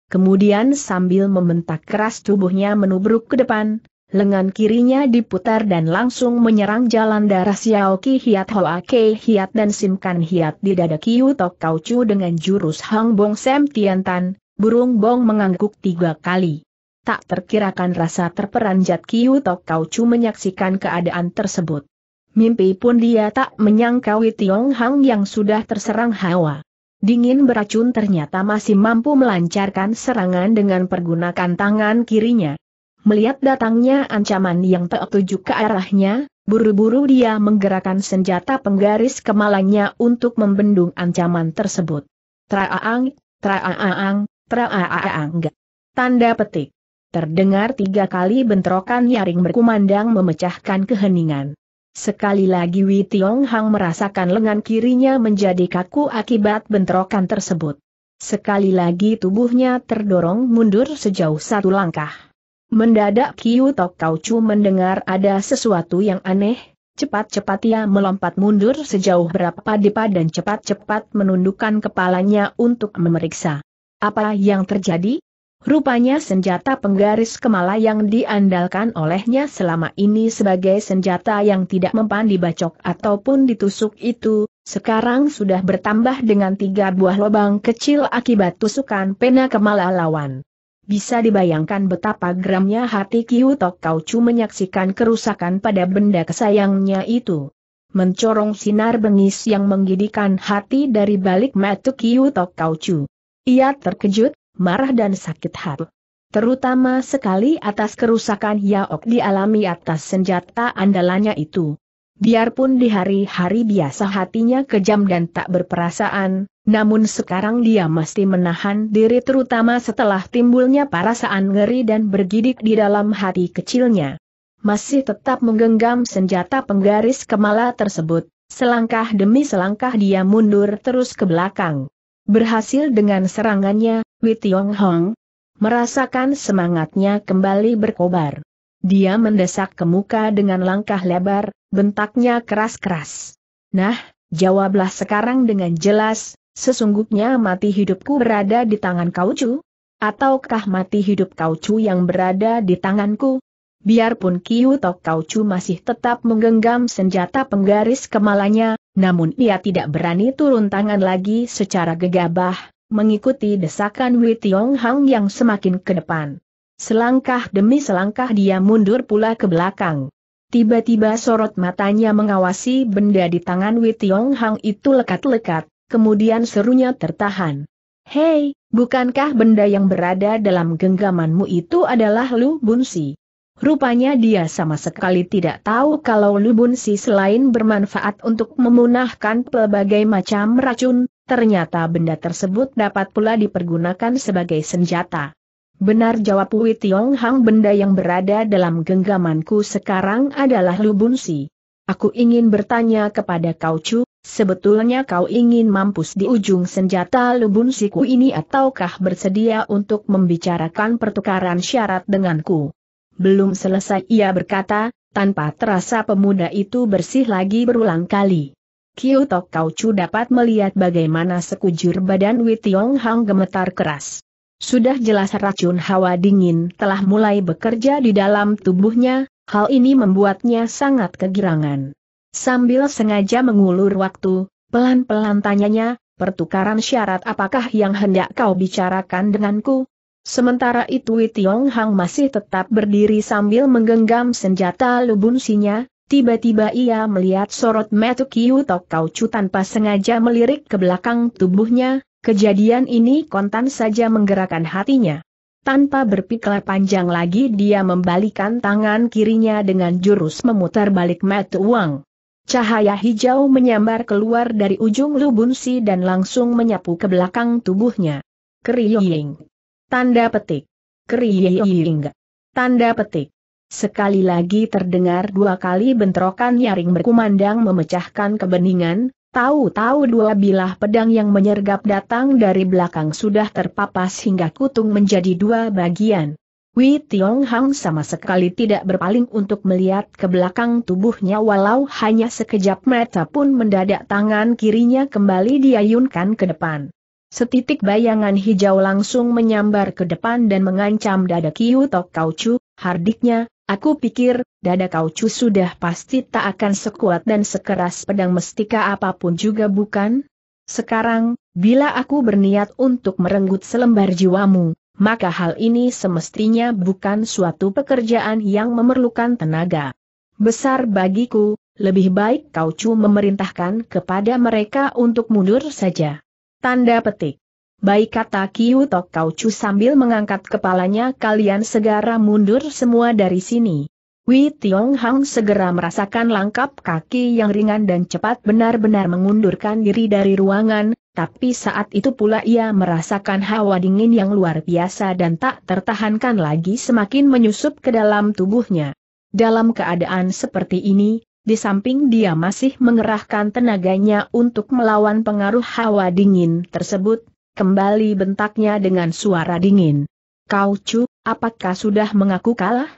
Kemudian sambil membentak keras tubuhnya menubruk ke depan, lengan kirinya diputar dan langsung menyerang jalan darah Xiao Qi Hiat Hoa Kei Hiat dan Simkan Hiat di dada Kiu Tok Kau Chu dengan jurus Hang Bong Sem Tiantan, burung bong mengangguk tiga kali. Tak terkirakan rasa terperanjat Kiu Tok Kau Chu menyaksikan keadaan tersebut. Mimpi pun dia tak menyangka Tiong Hang yang sudah terserang hawa. Dingin beracun ternyata masih mampu melancarkan serangan dengan pergunakan tangan kirinya. Melihat datangnya ancaman yang tertuju ke arahnya, buru-buru dia menggerakkan senjata penggaris kemalanya untuk membendung ancaman tersebut. Traaang, traaang, traaang. Tanda petik. Terdengar tiga kali bentrokan nyaring berkumandang memecahkan keheningan. Sekali lagi Wei Tiong Hang merasakan lengan kirinya menjadi kaku akibat bentrokan tersebut. Sekali lagi tubuhnya terdorong mundur sejauh satu langkah. Mendadak Kiu Tok Kaucu mendengar ada sesuatu yang aneh, cepat-cepat ia melompat mundur sejauh berapa depa dan cepat-cepat menundukkan kepalanya untuk memeriksa. Apa yang terjadi? Rupanya senjata penggaris kemala yang diandalkan olehnya selama ini sebagai senjata yang tidak mempan dibacok ataupun ditusuk itu, sekarang sudah bertambah dengan tiga buah lubang kecil akibat tusukan pena kemala lawan. Bisa dibayangkan betapa geramnya hati Kiutok Kaucu menyaksikan kerusakan pada benda kesayangnya itu. Mencorong sinar bengis yang menggidikan hati dari balik mata Kiutok Kaucu. Ia terkejut, marah dan sakit hati. Terutama sekali atas kerusakan Yaok dialami atas senjata andalannya itu. Biarpun di hari-hari biasa hatinya kejam dan tak berperasaan, namun sekarang dia mesti menahan diri terutama setelah timbulnya perasaan ngeri dan bergidik di dalam hati kecilnya. Masih tetap menggenggam senjata penggaris kemala tersebut, selangkah demi selangkah dia mundur terus ke belakang. Berhasil dengan serangannya, Tiong Hong merasakan semangatnya kembali berkobar. Dia mendesak ke muka dengan langkah lebar, bentaknya keras-keras. Nah, jawablah sekarang dengan jelas, Sesungguhnya mati hidupku berada di tangan kau cu? Ataukah mati hidup kau cu yang berada di tanganku? Biarpun Kiu Tok Kau Chu masih tetap menggenggam senjata penggaris kemalanya, namun ia tidak berani turun tangan lagi secara gegabah, mengikuti desakan Wei Tiong Hang yang semakin ke depan. Selangkah demi selangkah dia mundur pula ke belakang. Tiba-tiba sorot matanya mengawasi benda di tangan Wei Tiong Hang itu lekat-lekat kemudian serunya tertahan. Hei, bukankah benda yang berada dalam genggamanmu itu adalah Lu Bunsi? Rupanya dia sama sekali tidak tahu kalau Lu Bunsi selain bermanfaat untuk memunahkan pelbagai macam racun, ternyata benda tersebut dapat pula dipergunakan sebagai senjata. Benar jawab Wei Tiong Hang benda yang berada dalam genggamanku sekarang adalah Lu Bunsi. Aku ingin bertanya kepada kau Chu, Sebetulnya kau ingin mampus di ujung senjata lubun siku ini ataukah bersedia untuk membicarakan pertukaran syarat denganku? Belum selesai ia berkata, tanpa terasa pemuda itu bersih lagi berulang kali. Kiu Tok Kau Chu dapat melihat bagaimana sekujur badan Witiong Hang gemetar keras. Sudah jelas racun hawa dingin telah mulai bekerja di dalam tubuhnya, hal ini membuatnya sangat kegirangan. Sambil sengaja mengulur waktu, pelan-pelan tanyanya, pertukaran syarat apakah yang hendak kau bicarakan denganku? Sementara itu Tiong Hang masih tetap berdiri sambil menggenggam senjata lubun sinya, tiba-tiba ia melihat sorot metu Kiu Tok Kau tanpa sengaja melirik ke belakang tubuhnya, kejadian ini kontan saja menggerakkan hatinya. Tanpa berpikir panjang lagi dia membalikan tangan kirinya dengan jurus memutar balik metu uang. Cahaya hijau menyambar keluar dari ujung si dan langsung menyapu ke belakang tubuhnya. Kriying. Tanda petik. Kriying. Tanda petik. Sekali lagi terdengar dua kali bentrokan nyaring berkumandang memecahkan kebeningan, tahu-tahu dua bilah pedang yang menyergap datang dari belakang sudah terpapas hingga kutung menjadi dua bagian. Wei Tiong Hang sama sekali tidak berpaling untuk melihat ke belakang tubuhnya walau hanya sekejap mata pun mendadak tangan kirinya kembali diayunkan ke depan. Setitik bayangan hijau langsung menyambar ke depan dan mengancam dada Kiu Tok Kau Chu, hardiknya, aku pikir, dada Kau Chu sudah pasti tak akan sekuat dan sekeras pedang mestika apapun juga bukan? Sekarang, bila aku berniat untuk merenggut selembar jiwamu, maka hal ini semestinya bukan suatu pekerjaan yang memerlukan tenaga. Besar bagiku, lebih baik kau cuma memerintahkan kepada mereka untuk mundur saja. Tanda petik. Baik kata Kiu Tok Chu sambil mengangkat kepalanya kalian segera mundur semua dari sini. Wei Tiong Hang segera merasakan langkap kaki yang ringan dan cepat benar-benar mengundurkan diri dari ruangan, tapi saat itu pula ia merasakan hawa dingin yang luar biasa dan tak tertahankan lagi semakin menyusup ke dalam tubuhnya. Dalam keadaan seperti ini, di samping dia masih mengerahkan tenaganya untuk melawan pengaruh hawa dingin tersebut, kembali bentaknya dengan suara dingin. Kau cu, apakah sudah mengaku kalah?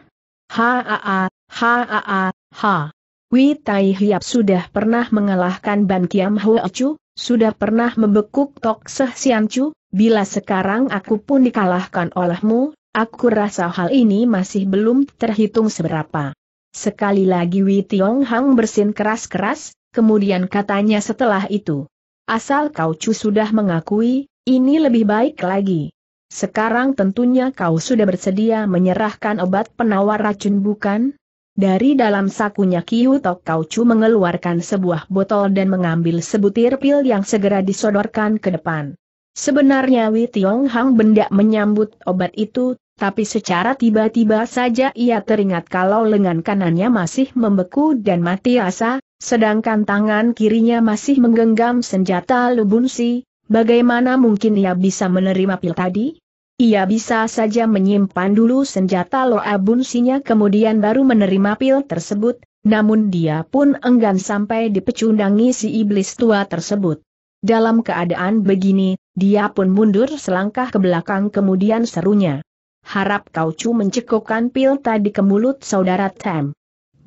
Ha-a-a, ha-a-a, ha. -a ha, ha ha ha Wei Tai Hiap sudah pernah mengalahkan Ban Kiam Chu, sudah pernah membekuk Tok Seh Sian Chu, bila sekarang aku pun dikalahkan olehmu, aku rasa hal ini masih belum terhitung seberapa. Sekali lagi Wei Tiong Hang bersin keras-keras, kemudian katanya setelah itu. Asal kau Chu sudah mengakui, ini lebih baik lagi. Sekarang tentunya kau sudah bersedia menyerahkan obat penawar racun bukan? Dari dalam sakunya Kiu Tok Kaucu mengeluarkan sebuah botol dan mengambil sebutir pil yang segera disodorkan ke depan. Sebenarnya Wei Tiong Hang benda menyambut obat itu, tapi secara tiba-tiba saja ia teringat kalau lengan kanannya masih membeku dan mati asa, sedangkan tangan kirinya masih menggenggam senjata lubunsi, bagaimana mungkin ia bisa menerima pil tadi? Ia bisa saja menyimpan dulu senjata Loa Bunsinya kemudian baru menerima pil tersebut, namun dia pun enggan sampai dipecundangi si iblis tua tersebut. Dalam keadaan begini, dia pun mundur selangkah ke belakang kemudian serunya. Harap kau cu mencekokkan pil tadi ke mulut saudara Tem.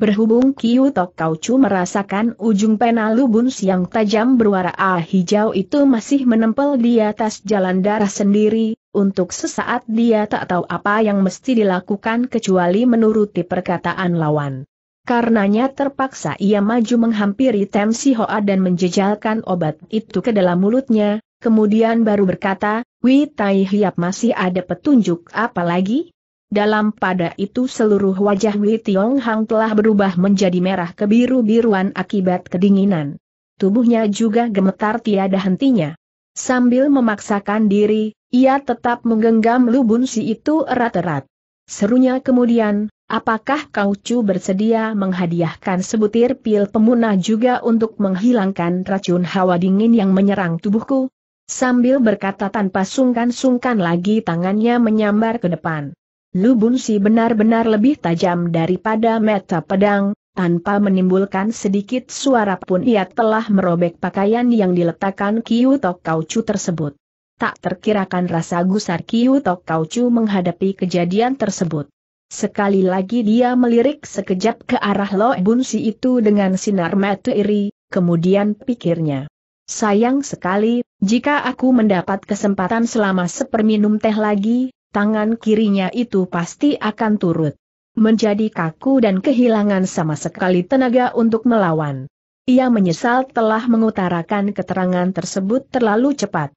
Berhubung Kiu Tok Kaucu merasakan ujung pena lubun siang tajam berwarna hijau itu masih menempel di atas jalan darah sendiri, untuk sesaat dia tak tahu apa yang mesti dilakukan kecuali menuruti perkataan lawan. Karenanya terpaksa ia maju menghampiri Tem Si Hoa dan menjejalkan obat itu ke dalam mulutnya, kemudian baru berkata, Wih Tai Hiap masih ada petunjuk apa lagi? Dalam pada itu seluruh wajah Wei Tiong Hang telah berubah menjadi merah kebiru-biruan akibat kedinginan. Tubuhnya juga gemetar tiada hentinya. Sambil memaksakan diri, ia tetap menggenggam lubun si itu erat-erat. Serunya kemudian, apakah kau cu bersedia menghadiahkan sebutir pil pemunah juga untuk menghilangkan racun hawa dingin yang menyerang tubuhku? Sambil berkata tanpa sungkan-sungkan lagi tangannya menyambar ke depan. Lubun Si benar-benar lebih tajam daripada meta pedang, tanpa menimbulkan sedikit suara pun ia telah merobek pakaian yang diletakkan Kiu Tok Kaucu tersebut. Tak terkirakan rasa gusar Kiu Tok Kaucu menghadapi kejadian tersebut. Sekali lagi dia melirik sekejap ke arah Lo Bun itu dengan sinar mata iri, kemudian pikirnya. Sayang sekali, jika aku mendapat kesempatan selama seperminum teh lagi, tangan kirinya itu pasti akan turut menjadi kaku dan kehilangan sama sekali tenaga untuk melawan. Ia menyesal telah mengutarakan keterangan tersebut terlalu cepat.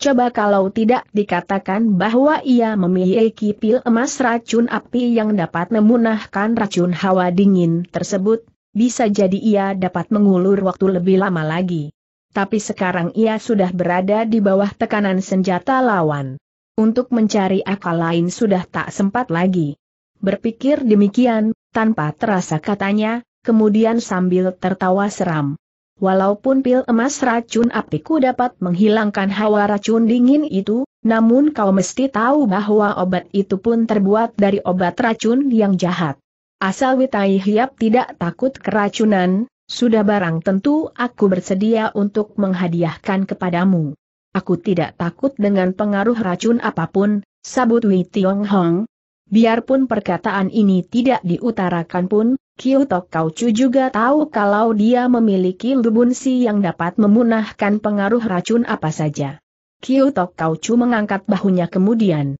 Coba kalau tidak dikatakan bahwa ia memiliki pil emas racun api yang dapat memunahkan racun hawa dingin tersebut, bisa jadi ia dapat mengulur waktu lebih lama lagi. Tapi sekarang ia sudah berada di bawah tekanan senjata lawan. Untuk mencari akal lain sudah tak sempat lagi. Berpikir demikian, tanpa terasa katanya, kemudian sambil tertawa seram. Walaupun pil emas racun apiku dapat menghilangkan hawa racun dingin itu, namun kau mesti tahu bahwa obat itu pun terbuat dari obat racun yang jahat. Asal Witai Hiap tidak takut keracunan, sudah barang tentu aku bersedia untuk menghadiahkan kepadamu. Aku tidak takut dengan pengaruh racun apapun, sabut Wei Tiong Hong. Biarpun perkataan ini tidak diutarakan pun, Kiu Tok Kau Chu juga tahu kalau dia memiliki lubun si yang dapat memunahkan pengaruh racun apa saja. Kiu Tok Kau Chu mengangkat bahunya kemudian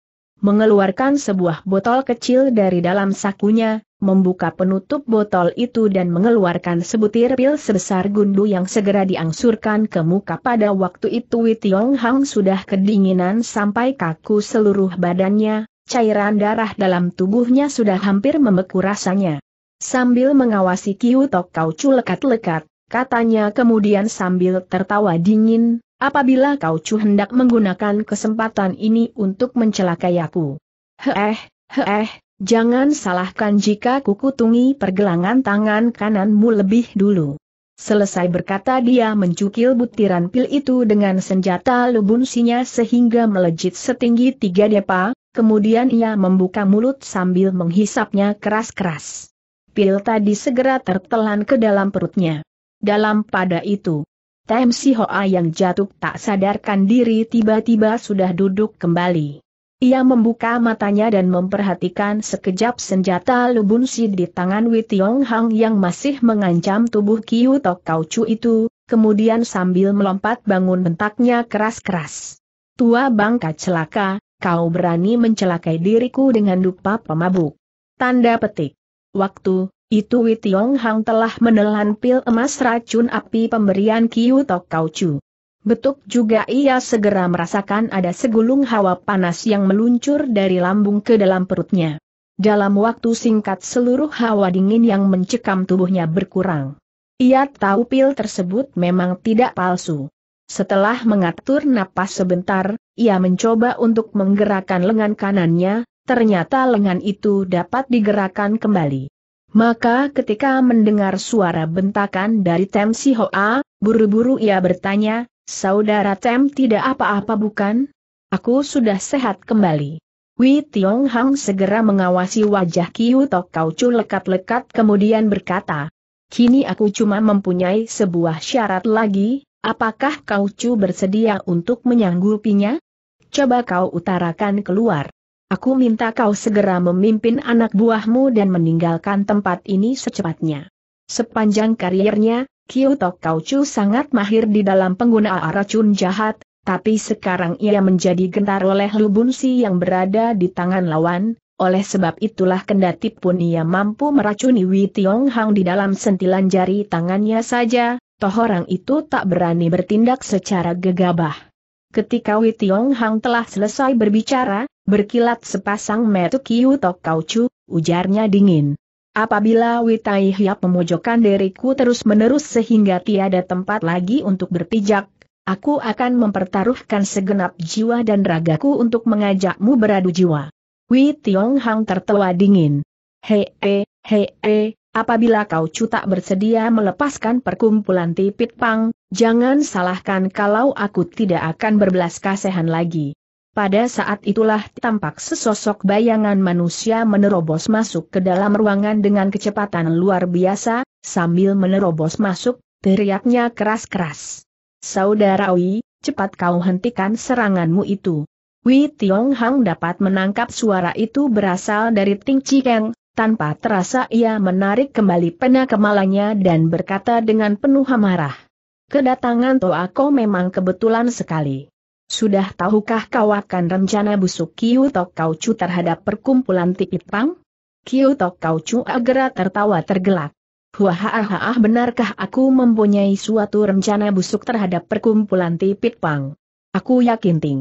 mengeluarkan sebuah botol kecil dari dalam sakunya, membuka penutup botol itu dan mengeluarkan sebutir pil sebesar gundu yang segera diangsurkan ke muka pada waktu itu Witiong Hang sudah kedinginan sampai kaku seluruh badannya, cairan darah dalam tubuhnya sudah hampir membeku rasanya. Sambil mengawasi Kiu Tok Kau Chu lekat-lekat, katanya kemudian sambil tertawa dingin, apabila Kau Chu hendak menggunakan kesempatan ini untuk mencelakai aku. Heeh, heeh, Jangan salahkan jika kukutungi pergelangan tangan kananmu lebih dulu. Selesai berkata dia mencukil butiran pil itu dengan senjata lubunsinya sehingga melejit setinggi tiga depa, kemudian ia membuka mulut sambil menghisapnya keras-keras. Pil tadi segera tertelan ke dalam perutnya. Dalam pada itu, Tem Si Hoa yang jatuh tak sadarkan diri tiba-tiba sudah duduk kembali. Ia membuka matanya dan memperhatikan sekejap senjata lubun sid di tangan Witiong Hang yang masih mengancam tubuh Kiu Tok Kau itu, kemudian sambil melompat bangun bentaknya keras-keras. Tua bangka celaka, kau berani mencelakai diriku dengan dupa pemabuk. Tanda petik. Waktu, itu Witiong Hang telah menelan pil emas racun api pemberian Kiu Tok Kau Betuk juga ia segera merasakan ada segulung hawa panas yang meluncur dari lambung ke dalam perutnya. Dalam waktu singkat seluruh hawa dingin yang mencekam tubuhnya berkurang. Ia tahu pil tersebut memang tidak palsu. Setelah mengatur napas sebentar, ia mencoba untuk menggerakkan lengan kanannya, ternyata lengan itu dapat digerakkan kembali. Maka ketika mendengar suara bentakan dari Tem Hoa, buru-buru ia bertanya, Saudara Tem tidak apa-apa bukan? Aku sudah sehat kembali. Wei Tiong Hang segera mengawasi wajah Kiu Tok Kau Chu lekat-lekat kemudian berkata, Kini aku cuma mempunyai sebuah syarat lagi, apakah Kau Chu bersedia untuk menyanggupinya? Coba kau utarakan keluar. Aku minta kau segera memimpin anak buahmu dan meninggalkan tempat ini secepatnya. Sepanjang karirnya. Kyoto Kauchu sangat mahir di dalam penggunaan racun jahat, tapi sekarang ia menjadi gentar oleh Lubunsi yang berada di tangan lawan, oleh sebab itulah kendati pun ia mampu meracuni Wei Tiong Hang di dalam sentilan jari tangannya saja, toh orang itu tak berani bertindak secara gegabah. Ketika Wei Tiong Hang telah selesai berbicara, berkilat sepasang metu Kiu Tok Kaucu, ujarnya dingin. Apabila Witai Hiap memojokkan diriku terus-menerus sehingga tiada tempat lagi untuk berpijak, aku akan mempertaruhkan segenap jiwa dan ragaku untuk mengajakmu beradu jiwa. Wei Tiong Hang tertawa dingin. Hei, hei, hei, apabila kau cutak bersedia melepaskan perkumpulan tipit pang, jangan salahkan kalau aku tidak akan berbelas kasihan lagi. Pada saat itulah tampak sesosok bayangan manusia menerobos masuk ke dalam ruangan dengan kecepatan luar biasa, sambil menerobos masuk, teriaknya keras-keras. Saudara Wi, cepat kau hentikan seranganmu itu. Wi Tiong Hang dapat menangkap suara itu berasal dari Ting Chikeng, tanpa terasa ia menarik kembali pena kemalanya dan berkata dengan penuh amarah. Kedatangan toa Toako memang kebetulan sekali. Sudah tahukah kau akan rencana busuk Kiu Tok Kau terhadap perkumpulan Tipipang? Kiu Tok Kau Chu agera tertawa tergelak. Huahahaah benarkah aku mempunyai suatu rencana busuk terhadap perkumpulan Tipit Pang? Aku yakin Ting.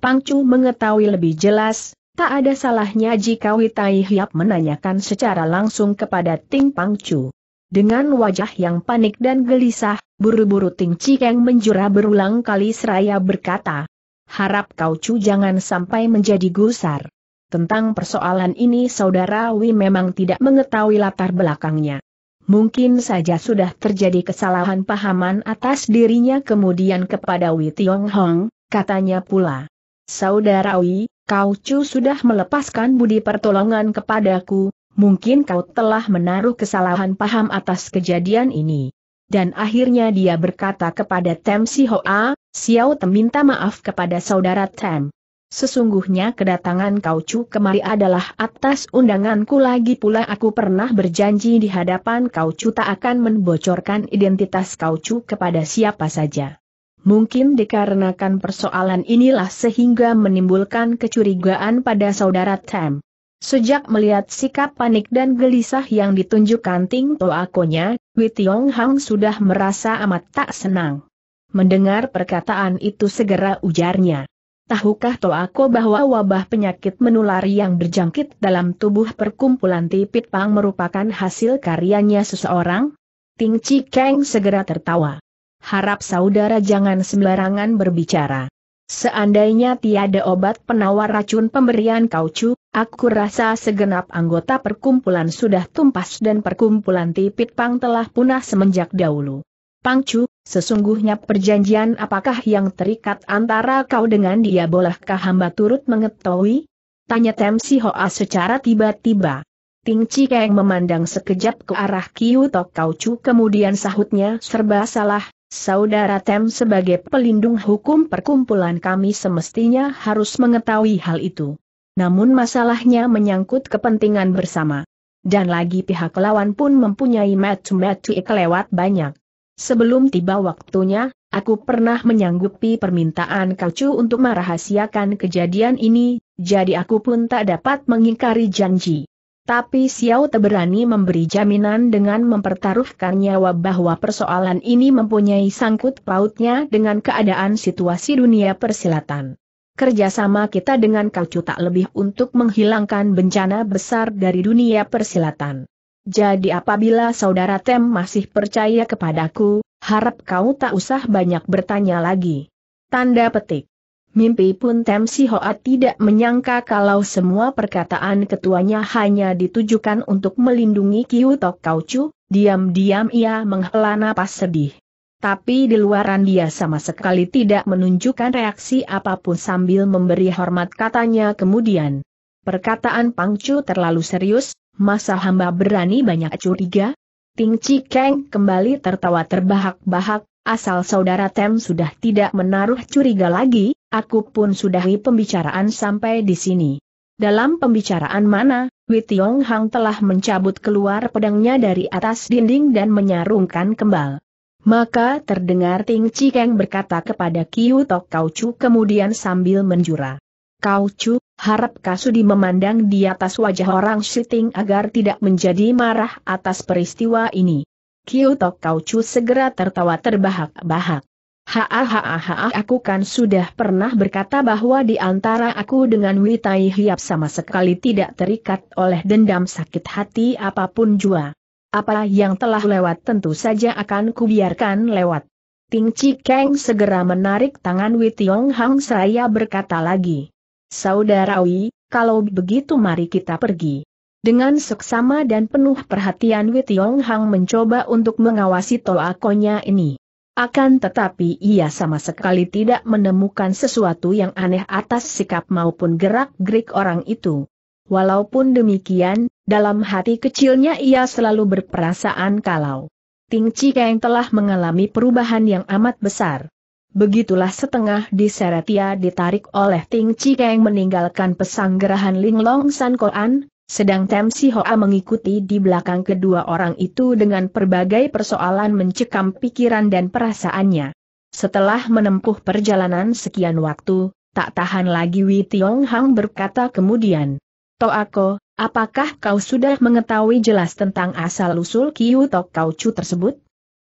Pangcu mengetahui lebih jelas, tak ada salahnya jika Witai Hiap menanyakan secara langsung kepada Ting Pangcu. Dengan wajah yang panik dan gelisah, buru-buru Ting Cikeng menjura berulang kali seraya berkata, Harap kau cu jangan sampai menjadi gusar. Tentang persoalan ini saudara Wi memang tidak mengetahui latar belakangnya. Mungkin saja sudah terjadi kesalahan pahaman atas dirinya kemudian kepada Wi Tiong Hong, katanya pula. Saudara Wi, kau cu sudah melepaskan budi pertolongan kepadaku, mungkin kau telah menaruh kesalahan paham atas kejadian ini. Dan akhirnya dia berkata kepada Tem Si Hoa, Xiao Tem minta maaf kepada saudara Tem. Sesungguhnya kedatangan kau cu kemari adalah atas undanganku lagi pula aku pernah berjanji di hadapan kau cu tak akan membocorkan identitas kau cu kepada siapa saja. Mungkin dikarenakan persoalan inilah sehingga menimbulkan kecurigaan pada saudara Tem. Sejak melihat sikap panik dan gelisah yang ditunjukkan Ting Toakonya, Wei Tiong Hang sudah merasa amat tak senang. Mendengar perkataan itu segera ujarnya. Tahukah Toako bahwa wabah penyakit menular yang berjangkit dalam tubuh perkumpulan Tipit Pang merupakan hasil karyanya seseorang? Ting Chi Kang segera tertawa. Harap saudara jangan sembarangan berbicara. Seandainya tiada obat penawar racun pemberian kau cu, aku rasa segenap anggota perkumpulan sudah tumpas dan perkumpulan tipit pang telah punah semenjak dahulu. Pang Pangcu, sesungguhnya perjanjian apakah yang terikat antara kau dengan dia bolehkah hamba turut mengetahui? Tanya Tem Si Hoa secara tiba-tiba. Ting Chi Keng memandang sekejap ke arah Kiu Tok kau Chu kemudian sahutnya serba salah, Saudara Tem sebagai pelindung hukum perkumpulan kami semestinya harus mengetahui hal itu. Namun masalahnya menyangkut kepentingan bersama. Dan lagi pihak lawan pun mempunyai match-match kelewat banyak. Sebelum tiba waktunya, aku pernah menyanggupi permintaan Kacu untuk merahasiakan kejadian ini, jadi aku pun tak dapat mengingkari janji. Tapi Xiao Te berani memberi jaminan dengan mempertaruhkan nyawa bahwa persoalan ini mempunyai sangkut pautnya dengan keadaan situasi dunia persilatan. Kerjasama kita dengan Kau tak lebih untuk menghilangkan bencana besar dari dunia persilatan. Jadi apabila saudara Tem masih percaya kepadaku, harap kau tak usah banyak bertanya lagi. Tanda petik. Mimpi pun Tem Hoat tidak menyangka kalau semua perkataan ketuanya hanya ditujukan untuk melindungi Kiu Tok Kaucu, diam-diam ia menghela napas sedih. Tapi di luaran dia sama sekali tidak menunjukkan reaksi apapun sambil memberi hormat katanya kemudian. Perkataan Pangcu terlalu serius, masa hamba berani banyak curiga? Ting Chi Keng kembali tertawa terbahak-bahak, Asal saudara Tem sudah tidak menaruh curiga lagi, aku pun sudahi pembicaraan sampai di sini. Dalam pembicaraan mana, Witiong Hang telah mencabut keluar pedangnya dari atas dinding dan menyarungkan kembali. Maka terdengar Ting Cikeng berkata kepada Kiu Tok Kau Chu kemudian sambil menjura. Kau Chu, harap Kasudi memandang di atas wajah orang Shiting agar tidak menjadi marah atas peristiwa ini. Kyoto Kaucu segera tertawa terbahak-bahak. Hahaha aku kan sudah pernah berkata bahwa di antara aku dengan Witai Hiap sama sekali tidak terikat oleh dendam sakit hati apapun jua. Apa yang telah lewat tentu saja akan kubiarkan lewat. Ting Chi Keng segera menarik tangan Witiong Hang saya berkata lagi. Saudara Wi, kalau begitu mari kita pergi. Dengan seksama dan penuh perhatian Wei Tiong Hang mencoba untuk mengawasi toakonya ini. Akan tetapi ia sama sekali tidak menemukan sesuatu yang aneh atas sikap maupun gerak-gerik orang itu. Walaupun demikian, dalam hati kecilnya ia selalu berperasaan kalau Ting Chikeng telah mengalami perubahan yang amat besar. Begitulah setengah diseret ia ditarik oleh Ting Chikeng meninggalkan pesanggerahan Linglong San Koan, sedang Tem Si Hoa mengikuti di belakang kedua orang itu dengan berbagai persoalan mencekam pikiran dan perasaannya. Setelah menempuh perjalanan sekian waktu, tak tahan lagi Wei Tiong Hang berkata kemudian. Toako, apakah kau sudah mengetahui jelas tentang asal-usul Kiu Tok Chu tersebut?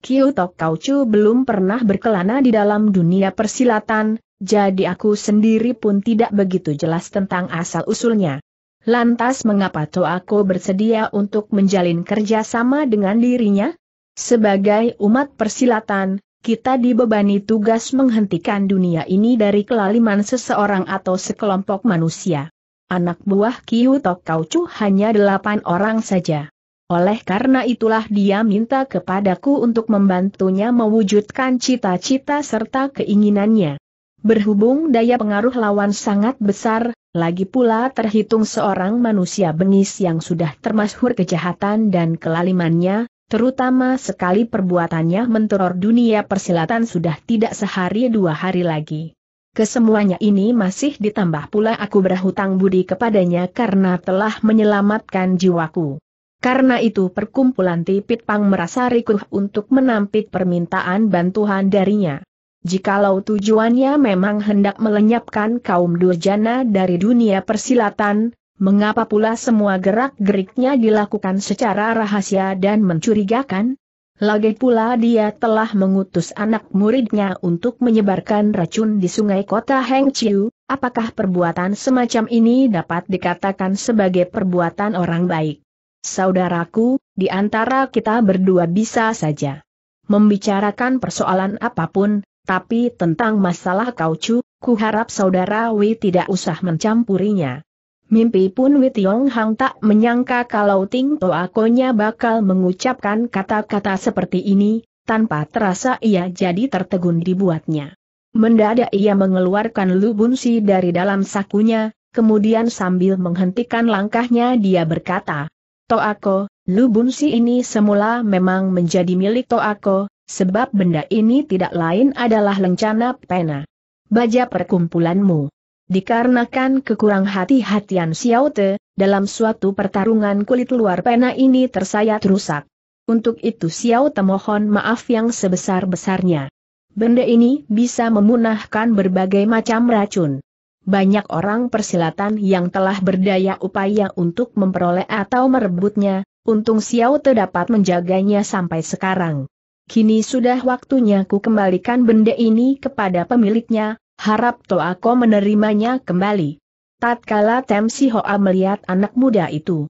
Kiu Tok Chu belum pernah berkelana di dalam dunia persilatan, jadi aku sendiri pun tidak begitu jelas tentang asal-usulnya. Lantas mengapa Toako bersedia untuk menjalin kerjasama dengan dirinya? Sebagai umat persilatan, kita dibebani tugas menghentikan dunia ini dari kelaliman seseorang atau sekelompok manusia. Anak buah Kiu Tok Chu hanya delapan orang saja. Oleh karena itulah dia minta kepadaku untuk membantunya mewujudkan cita-cita serta keinginannya. Berhubung daya pengaruh lawan sangat besar, lagi pula terhitung seorang manusia bengis yang sudah termasuk kejahatan dan kelalimannya, terutama sekali perbuatannya menteror dunia persilatan sudah tidak sehari dua hari lagi. Kesemuanya ini masih ditambah pula aku berhutang budi kepadanya karena telah menyelamatkan jiwaku. Karena itu perkumpulan Tipit Pang merasa rikuh untuk menampik permintaan bantuan darinya. Jikalau tujuannya memang hendak melenyapkan kaum durjana dari dunia persilatan, mengapa pula semua gerak-geriknya dilakukan secara rahasia dan mencurigakan? Lagi pula dia telah mengutus anak muridnya untuk menyebarkan racun di sungai kota Hengqiu, apakah perbuatan semacam ini dapat dikatakan sebagai perbuatan orang baik? Saudaraku, di antara kita berdua bisa saja membicarakan persoalan apapun, tapi tentang masalah kau cu, ku harap saudara Wei tidak usah mencampurinya. Mimpi pun Wei Tiong Hang tak menyangka kalau Ting Toakonya bakal mengucapkan kata-kata seperti ini, tanpa terasa ia jadi tertegun dibuatnya. Mendadak ia mengeluarkan lubunsi dari dalam sakunya, kemudian sambil menghentikan langkahnya dia berkata, Toako, lubunsi ini semula memang menjadi milik Toako, sebab benda ini tidak lain adalah lencana pena. Baja perkumpulanmu. Dikarenakan kekurang hati-hatian Te dalam suatu pertarungan kulit luar pena ini tersayat rusak. Untuk itu Te mohon maaf yang sebesar-besarnya. Benda ini bisa memunahkan berbagai macam racun. Banyak orang persilatan yang telah berdaya upaya untuk memperoleh atau merebutnya, untung Te dapat menjaganya sampai sekarang kini sudah waktunya ku kembalikan benda ini kepada pemiliknya, harap aku menerimanya kembali. Tatkala Tem Si Hoa melihat anak muda itu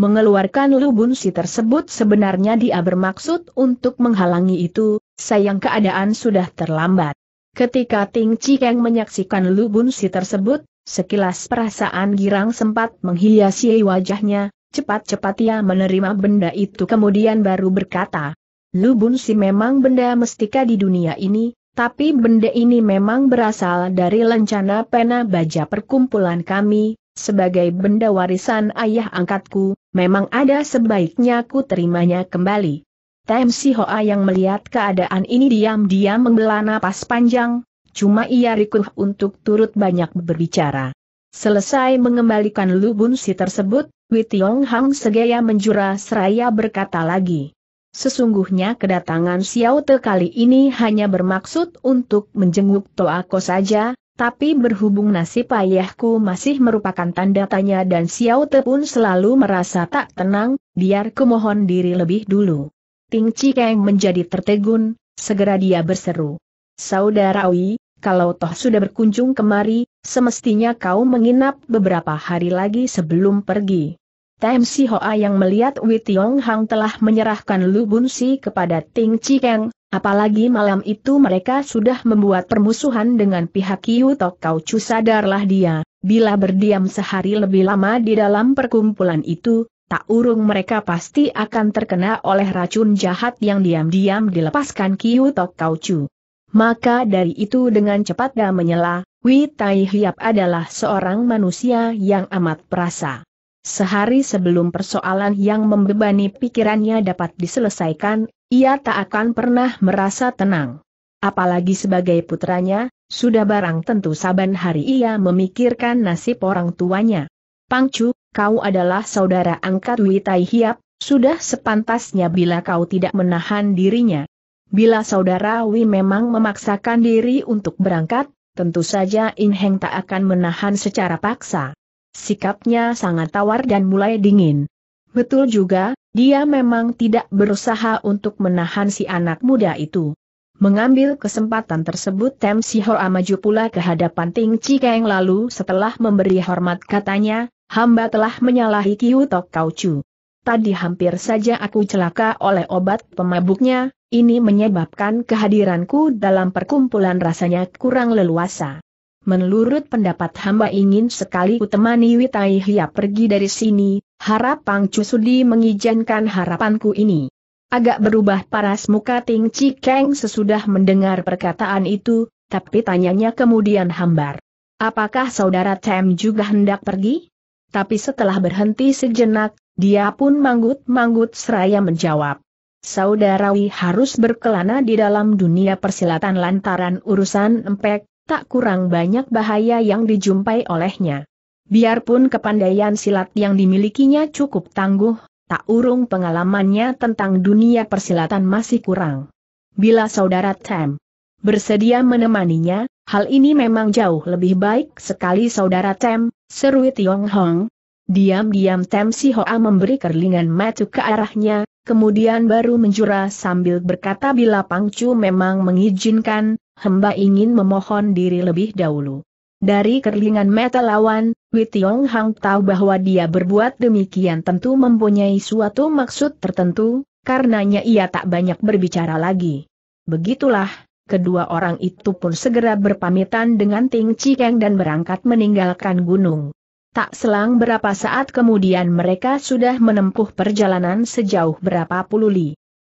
mengeluarkan lubun si tersebut sebenarnya dia bermaksud untuk menghalangi itu, sayang keadaan sudah terlambat. Ketika Ting Cikeng menyaksikan lubun si tersebut, sekilas perasaan girang sempat menghiasi wajahnya, cepat-cepat ia menerima benda itu kemudian baru berkata, Lubunsi si memang benda mestika di dunia ini, tapi benda ini memang berasal dari lencana pena baja perkumpulan kami, sebagai benda warisan ayah angkatku, memang ada sebaiknya ku terimanya kembali. Tem Hoa yang melihat keadaan ini diam-diam membela napas panjang, cuma ia rikuh untuk turut banyak berbicara. Selesai mengembalikan lubun si tersebut, Witiong Hang segaya menjura seraya berkata lagi. Sesungguhnya kedatangan Xiao Te kali ini hanya bermaksud untuk menjenguk Toa Toako saja, tapi berhubung nasib ayahku masih merupakan tanda tanya dan Xiao Te pun selalu merasa tak tenang, biar kumohon diri lebih dulu. Ting Keng menjadi tertegun, segera dia berseru. Saudara Wei, kalau toh sudah berkunjung kemari, semestinya kau menginap beberapa hari lagi sebelum pergi. Tem Si Hoa yang melihat Wei Tiong Hang telah menyerahkan Lu Bun Si kepada Ting Chi Keng, apalagi malam itu mereka sudah membuat permusuhan dengan pihak Kiu Tok Kau Chu sadarlah dia, bila berdiam sehari lebih lama di dalam perkumpulan itu, tak urung mereka pasti akan terkena oleh racun jahat yang diam-diam dilepaskan Kiu Tok Kau Chu. Maka dari itu dengan cepat dia menyela, Wei Tai Hiap adalah seorang manusia yang amat perasa. Sehari sebelum persoalan yang membebani pikirannya dapat diselesaikan, ia tak akan pernah merasa tenang. Apalagi sebagai putranya, sudah barang tentu saban hari ia memikirkan nasib orang tuanya. Pangcu, kau adalah saudara angkat Witai Hiap, sudah sepantasnya bila kau tidak menahan dirinya. Bila saudara Wi memang memaksakan diri untuk berangkat, tentu saja Inheng tak akan menahan secara paksa. Sikapnya sangat tawar dan mulai dingin. Betul juga, dia memang tidak berusaha untuk menahan si anak muda itu. Mengambil kesempatan tersebut Tem Si Hoa maju pula ke hadapan Ting Chi Keng lalu setelah memberi hormat katanya, hamba telah menyalahi Kiu Tok Kau Chu. Tadi hampir saja aku celaka oleh obat pemabuknya, ini menyebabkan kehadiranku dalam perkumpulan rasanya kurang leluasa. Menurut pendapat hamba ingin sekali kutemani Witai Hia pergi dari sini, harap Pang Cusudi mengizinkan harapanku ini. Agak berubah paras muka Ting Cikeng sesudah mendengar perkataan itu, tapi tanyanya kemudian hambar. Apakah saudara Tem juga hendak pergi? Tapi setelah berhenti sejenak, dia pun manggut-manggut seraya menjawab. Saudarawi harus berkelana di dalam dunia persilatan lantaran urusan empek, tak kurang banyak bahaya yang dijumpai olehnya. Biarpun kepandaian silat yang dimilikinya cukup tangguh, tak urung pengalamannya tentang dunia persilatan masih kurang. Bila saudara Tem bersedia menemaninya, hal ini memang jauh lebih baik sekali saudara Tem, seru Tiong Hong. Diam-diam Tem Si Hoa memberi kerlingan mata ke arahnya, kemudian baru menjura sambil berkata bila Pangcu memang mengizinkan, hamba ingin memohon diri lebih dahulu. Dari kerlingan mata lawan, Witiong Hang tahu bahwa dia berbuat demikian tentu mempunyai suatu maksud tertentu, karenanya ia tak banyak berbicara lagi. Begitulah, kedua orang itu pun segera berpamitan dengan Ting dan berangkat meninggalkan gunung. Tak selang berapa saat kemudian mereka sudah menempuh perjalanan sejauh berapa puluh li.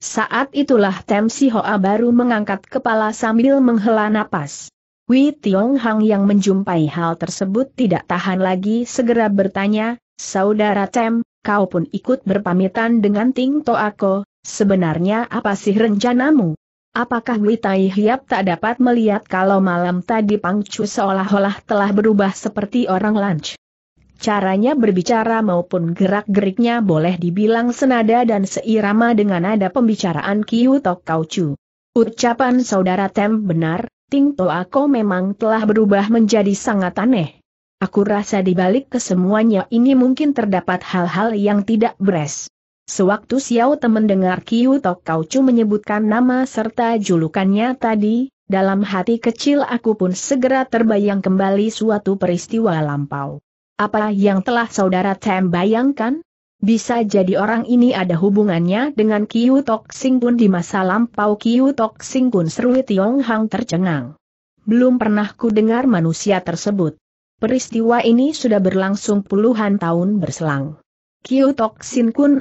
Saat itulah Tem Si Hoa baru mengangkat kepala sambil menghela napas. Wei Tiong Hang yang menjumpai hal tersebut tidak tahan lagi segera bertanya, Saudara Tem, kau pun ikut berpamitan dengan Ting Toako, sebenarnya apa sih rencanamu? Apakah Wei Tai Hiap tak dapat melihat kalau malam tadi Pang Chu seolah-olah telah berubah seperti orang lunch? Caranya berbicara maupun gerak-geriknya boleh dibilang senada dan seirama dengan nada pembicaraan Kiu Tok Kau Ucapan saudara Tem benar, Ting To Ako memang telah berubah menjadi sangat aneh. Aku rasa di balik kesemuanya ini mungkin terdapat hal-hal yang tidak beres. Sewaktu Xiao Te mendengar Kiu Tok Kau menyebutkan nama serta julukannya tadi, dalam hati kecil aku pun segera terbayang kembali suatu peristiwa lampau. Apa yang telah saudara Tem bayangkan? Bisa jadi orang ini ada hubungannya dengan Kiu Tok Sing di masa lampau Kiu Tok Sing Kun Tiong Hang tercengang. Belum pernah ku dengar manusia tersebut. Peristiwa ini sudah berlangsung puluhan tahun berselang. Kiu Tok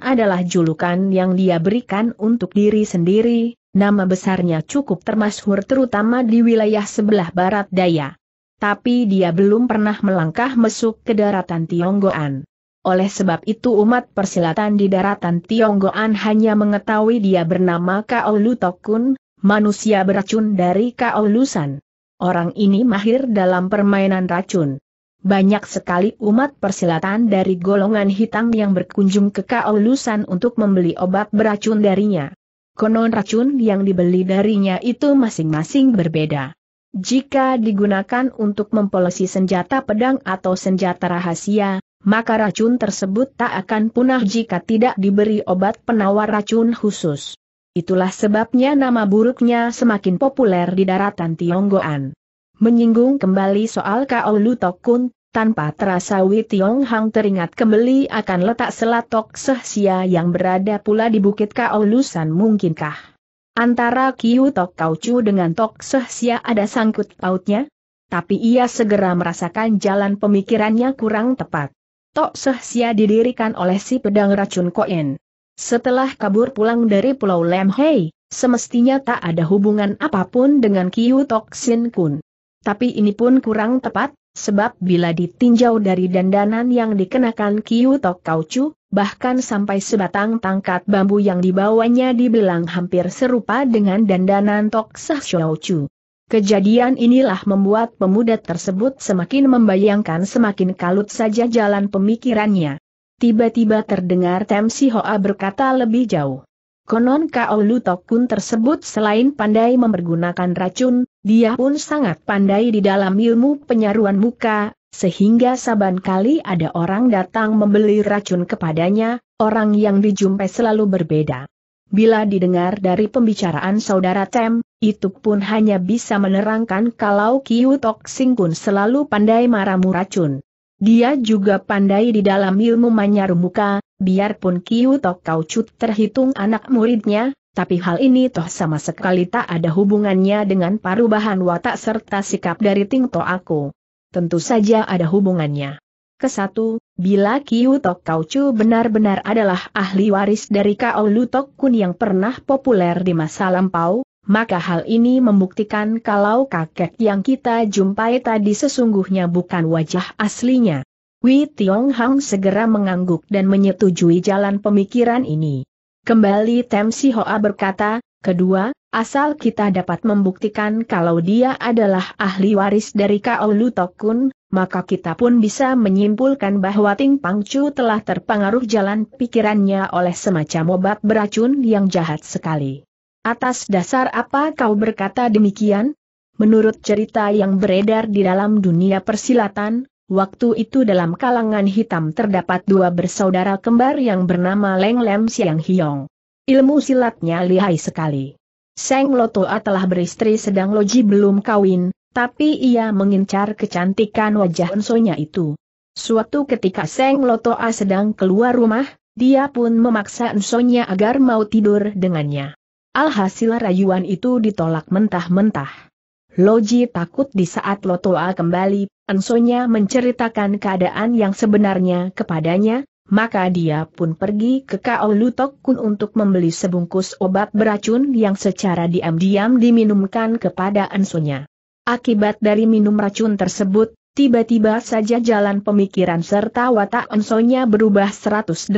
adalah julukan yang dia berikan untuk diri sendiri, nama besarnya cukup termasyhur terutama di wilayah sebelah barat daya tapi dia belum pernah melangkah masuk ke daratan Tionggoan. Oleh sebab itu umat persilatan di daratan Tionggoan hanya mengetahui dia bernama Kaolu Tokun, manusia beracun dari Kaolusan. Orang ini mahir dalam permainan racun. Banyak sekali umat persilatan dari golongan hitam yang berkunjung ke Kaolusan untuk membeli obat beracun darinya. Konon racun yang dibeli darinya itu masing-masing berbeda. Jika digunakan untuk mempolosi senjata pedang atau senjata rahasia, maka racun tersebut tak akan punah jika tidak diberi obat penawar racun khusus. Itulah sebabnya nama buruknya semakin populer di daratan Tionggoan. Menyinggung kembali soal Kao Tokun, tanpa terasa Wei Tiong Hang teringat kembali akan letak selatok sehsia yang berada pula di bukit Kaolusan mungkinkah. Antara Kiu Tok Kau Chu dengan Tok Seh Sia ada sangkut pautnya? Tapi ia segera merasakan jalan pemikirannya kurang tepat. Tok Seh Sia didirikan oleh si pedang racun Koen. Setelah kabur pulang dari Pulau Lem Hei, semestinya tak ada hubungan apapun dengan Kiu Tok Sin Kun. Tapi ini pun kurang tepat, sebab bila ditinjau dari dandanan yang dikenakan Kiu Tok Kaucu, bahkan sampai sebatang tangkat bambu yang dibawanya dibilang hampir serupa dengan dandanan Tok Sah Chu. Kejadian inilah membuat pemuda tersebut semakin membayangkan semakin kalut saja jalan pemikirannya. Tiba-tiba terdengar Tem Si Hoa berkata lebih jauh. Konon Kaolu Lu Tok tersebut selain pandai mempergunakan racun, dia pun sangat pandai di dalam ilmu penyaruan muka, sehingga saban kali ada orang datang membeli racun kepadanya, orang yang dijumpai selalu berbeda. Bila didengar dari pembicaraan saudara Tem, itu pun hanya bisa menerangkan kalau Kiu Tok Singkun selalu pandai maramu racun. Dia juga pandai di dalam ilmu manyaru muka, biarpun Kiu Tok Kaucut terhitung anak muridnya, tapi hal ini toh sama sekali tak ada hubungannya dengan perubahan watak serta sikap dari Tingto aku. Tentu saja ada hubungannya. Kesatu, bila Kiu Tok Kaucu benar-benar adalah ahli waris dari Kao Lutok Kun yang pernah populer di masa lampau, maka hal ini membuktikan kalau kakek yang kita jumpai tadi sesungguhnya bukan wajah aslinya. Wei Tiong Hang segera mengangguk dan menyetujui jalan pemikiran ini. Kembali Tem Si Hoa berkata, kedua, asal kita dapat membuktikan kalau dia adalah ahli waris dari Kao Lu Kun, maka kita pun bisa menyimpulkan bahwa Ting Pangcu telah terpengaruh jalan pikirannya oleh semacam obat beracun yang jahat sekali. Atas dasar apa kau berkata demikian? Menurut cerita yang beredar di dalam dunia persilatan, Waktu itu dalam kalangan hitam terdapat dua bersaudara kembar yang bernama Leng Lem Siang Hiong. Ilmu silatnya lihai sekali. Seng Lotoa telah beristri sedang Loji belum kawin, tapi ia mengincar kecantikan wajah ensonya itu. Suatu ketika Seng Lotoa sedang keluar rumah, dia pun memaksa ensonya agar mau tidur dengannya. Alhasil rayuan itu ditolak mentah-mentah. Loji takut di saat Lotoa kembali Ansonya menceritakan keadaan yang sebenarnya kepadanya, maka dia pun pergi ke Kao Lutok Kun untuk membeli sebungkus obat beracun yang secara diam-diam diminumkan kepada Ansonya. Akibat dari minum racun tersebut, Tiba-tiba saja jalan pemikiran serta watak Ansonya berubah 180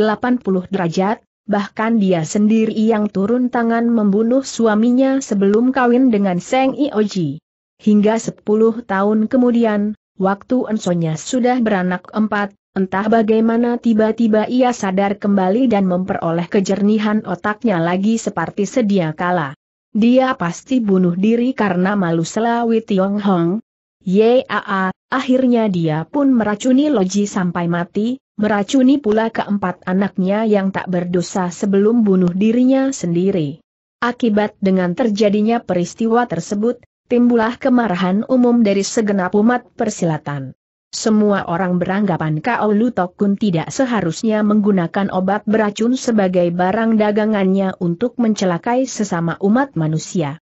derajat, bahkan dia sendiri yang turun tangan membunuh suaminya sebelum kawin dengan Seng Ioji. Hingga 10 tahun kemudian, waktu ensonya sudah beranak empat, entah bagaimana tiba-tiba ia sadar kembali dan memperoleh kejernihan otaknya lagi seperti sedia kala. Dia pasti bunuh diri karena malu selawi Tiong Hong. Yaa, akhirnya dia pun meracuni Loji sampai mati, meracuni pula keempat anaknya yang tak berdosa sebelum bunuh dirinya sendiri. Akibat dengan terjadinya peristiwa tersebut, timbullah kemarahan umum dari segenap umat persilatan. Semua orang beranggapan Kao Lutok Kun tidak seharusnya menggunakan obat beracun sebagai barang dagangannya untuk mencelakai sesama umat manusia.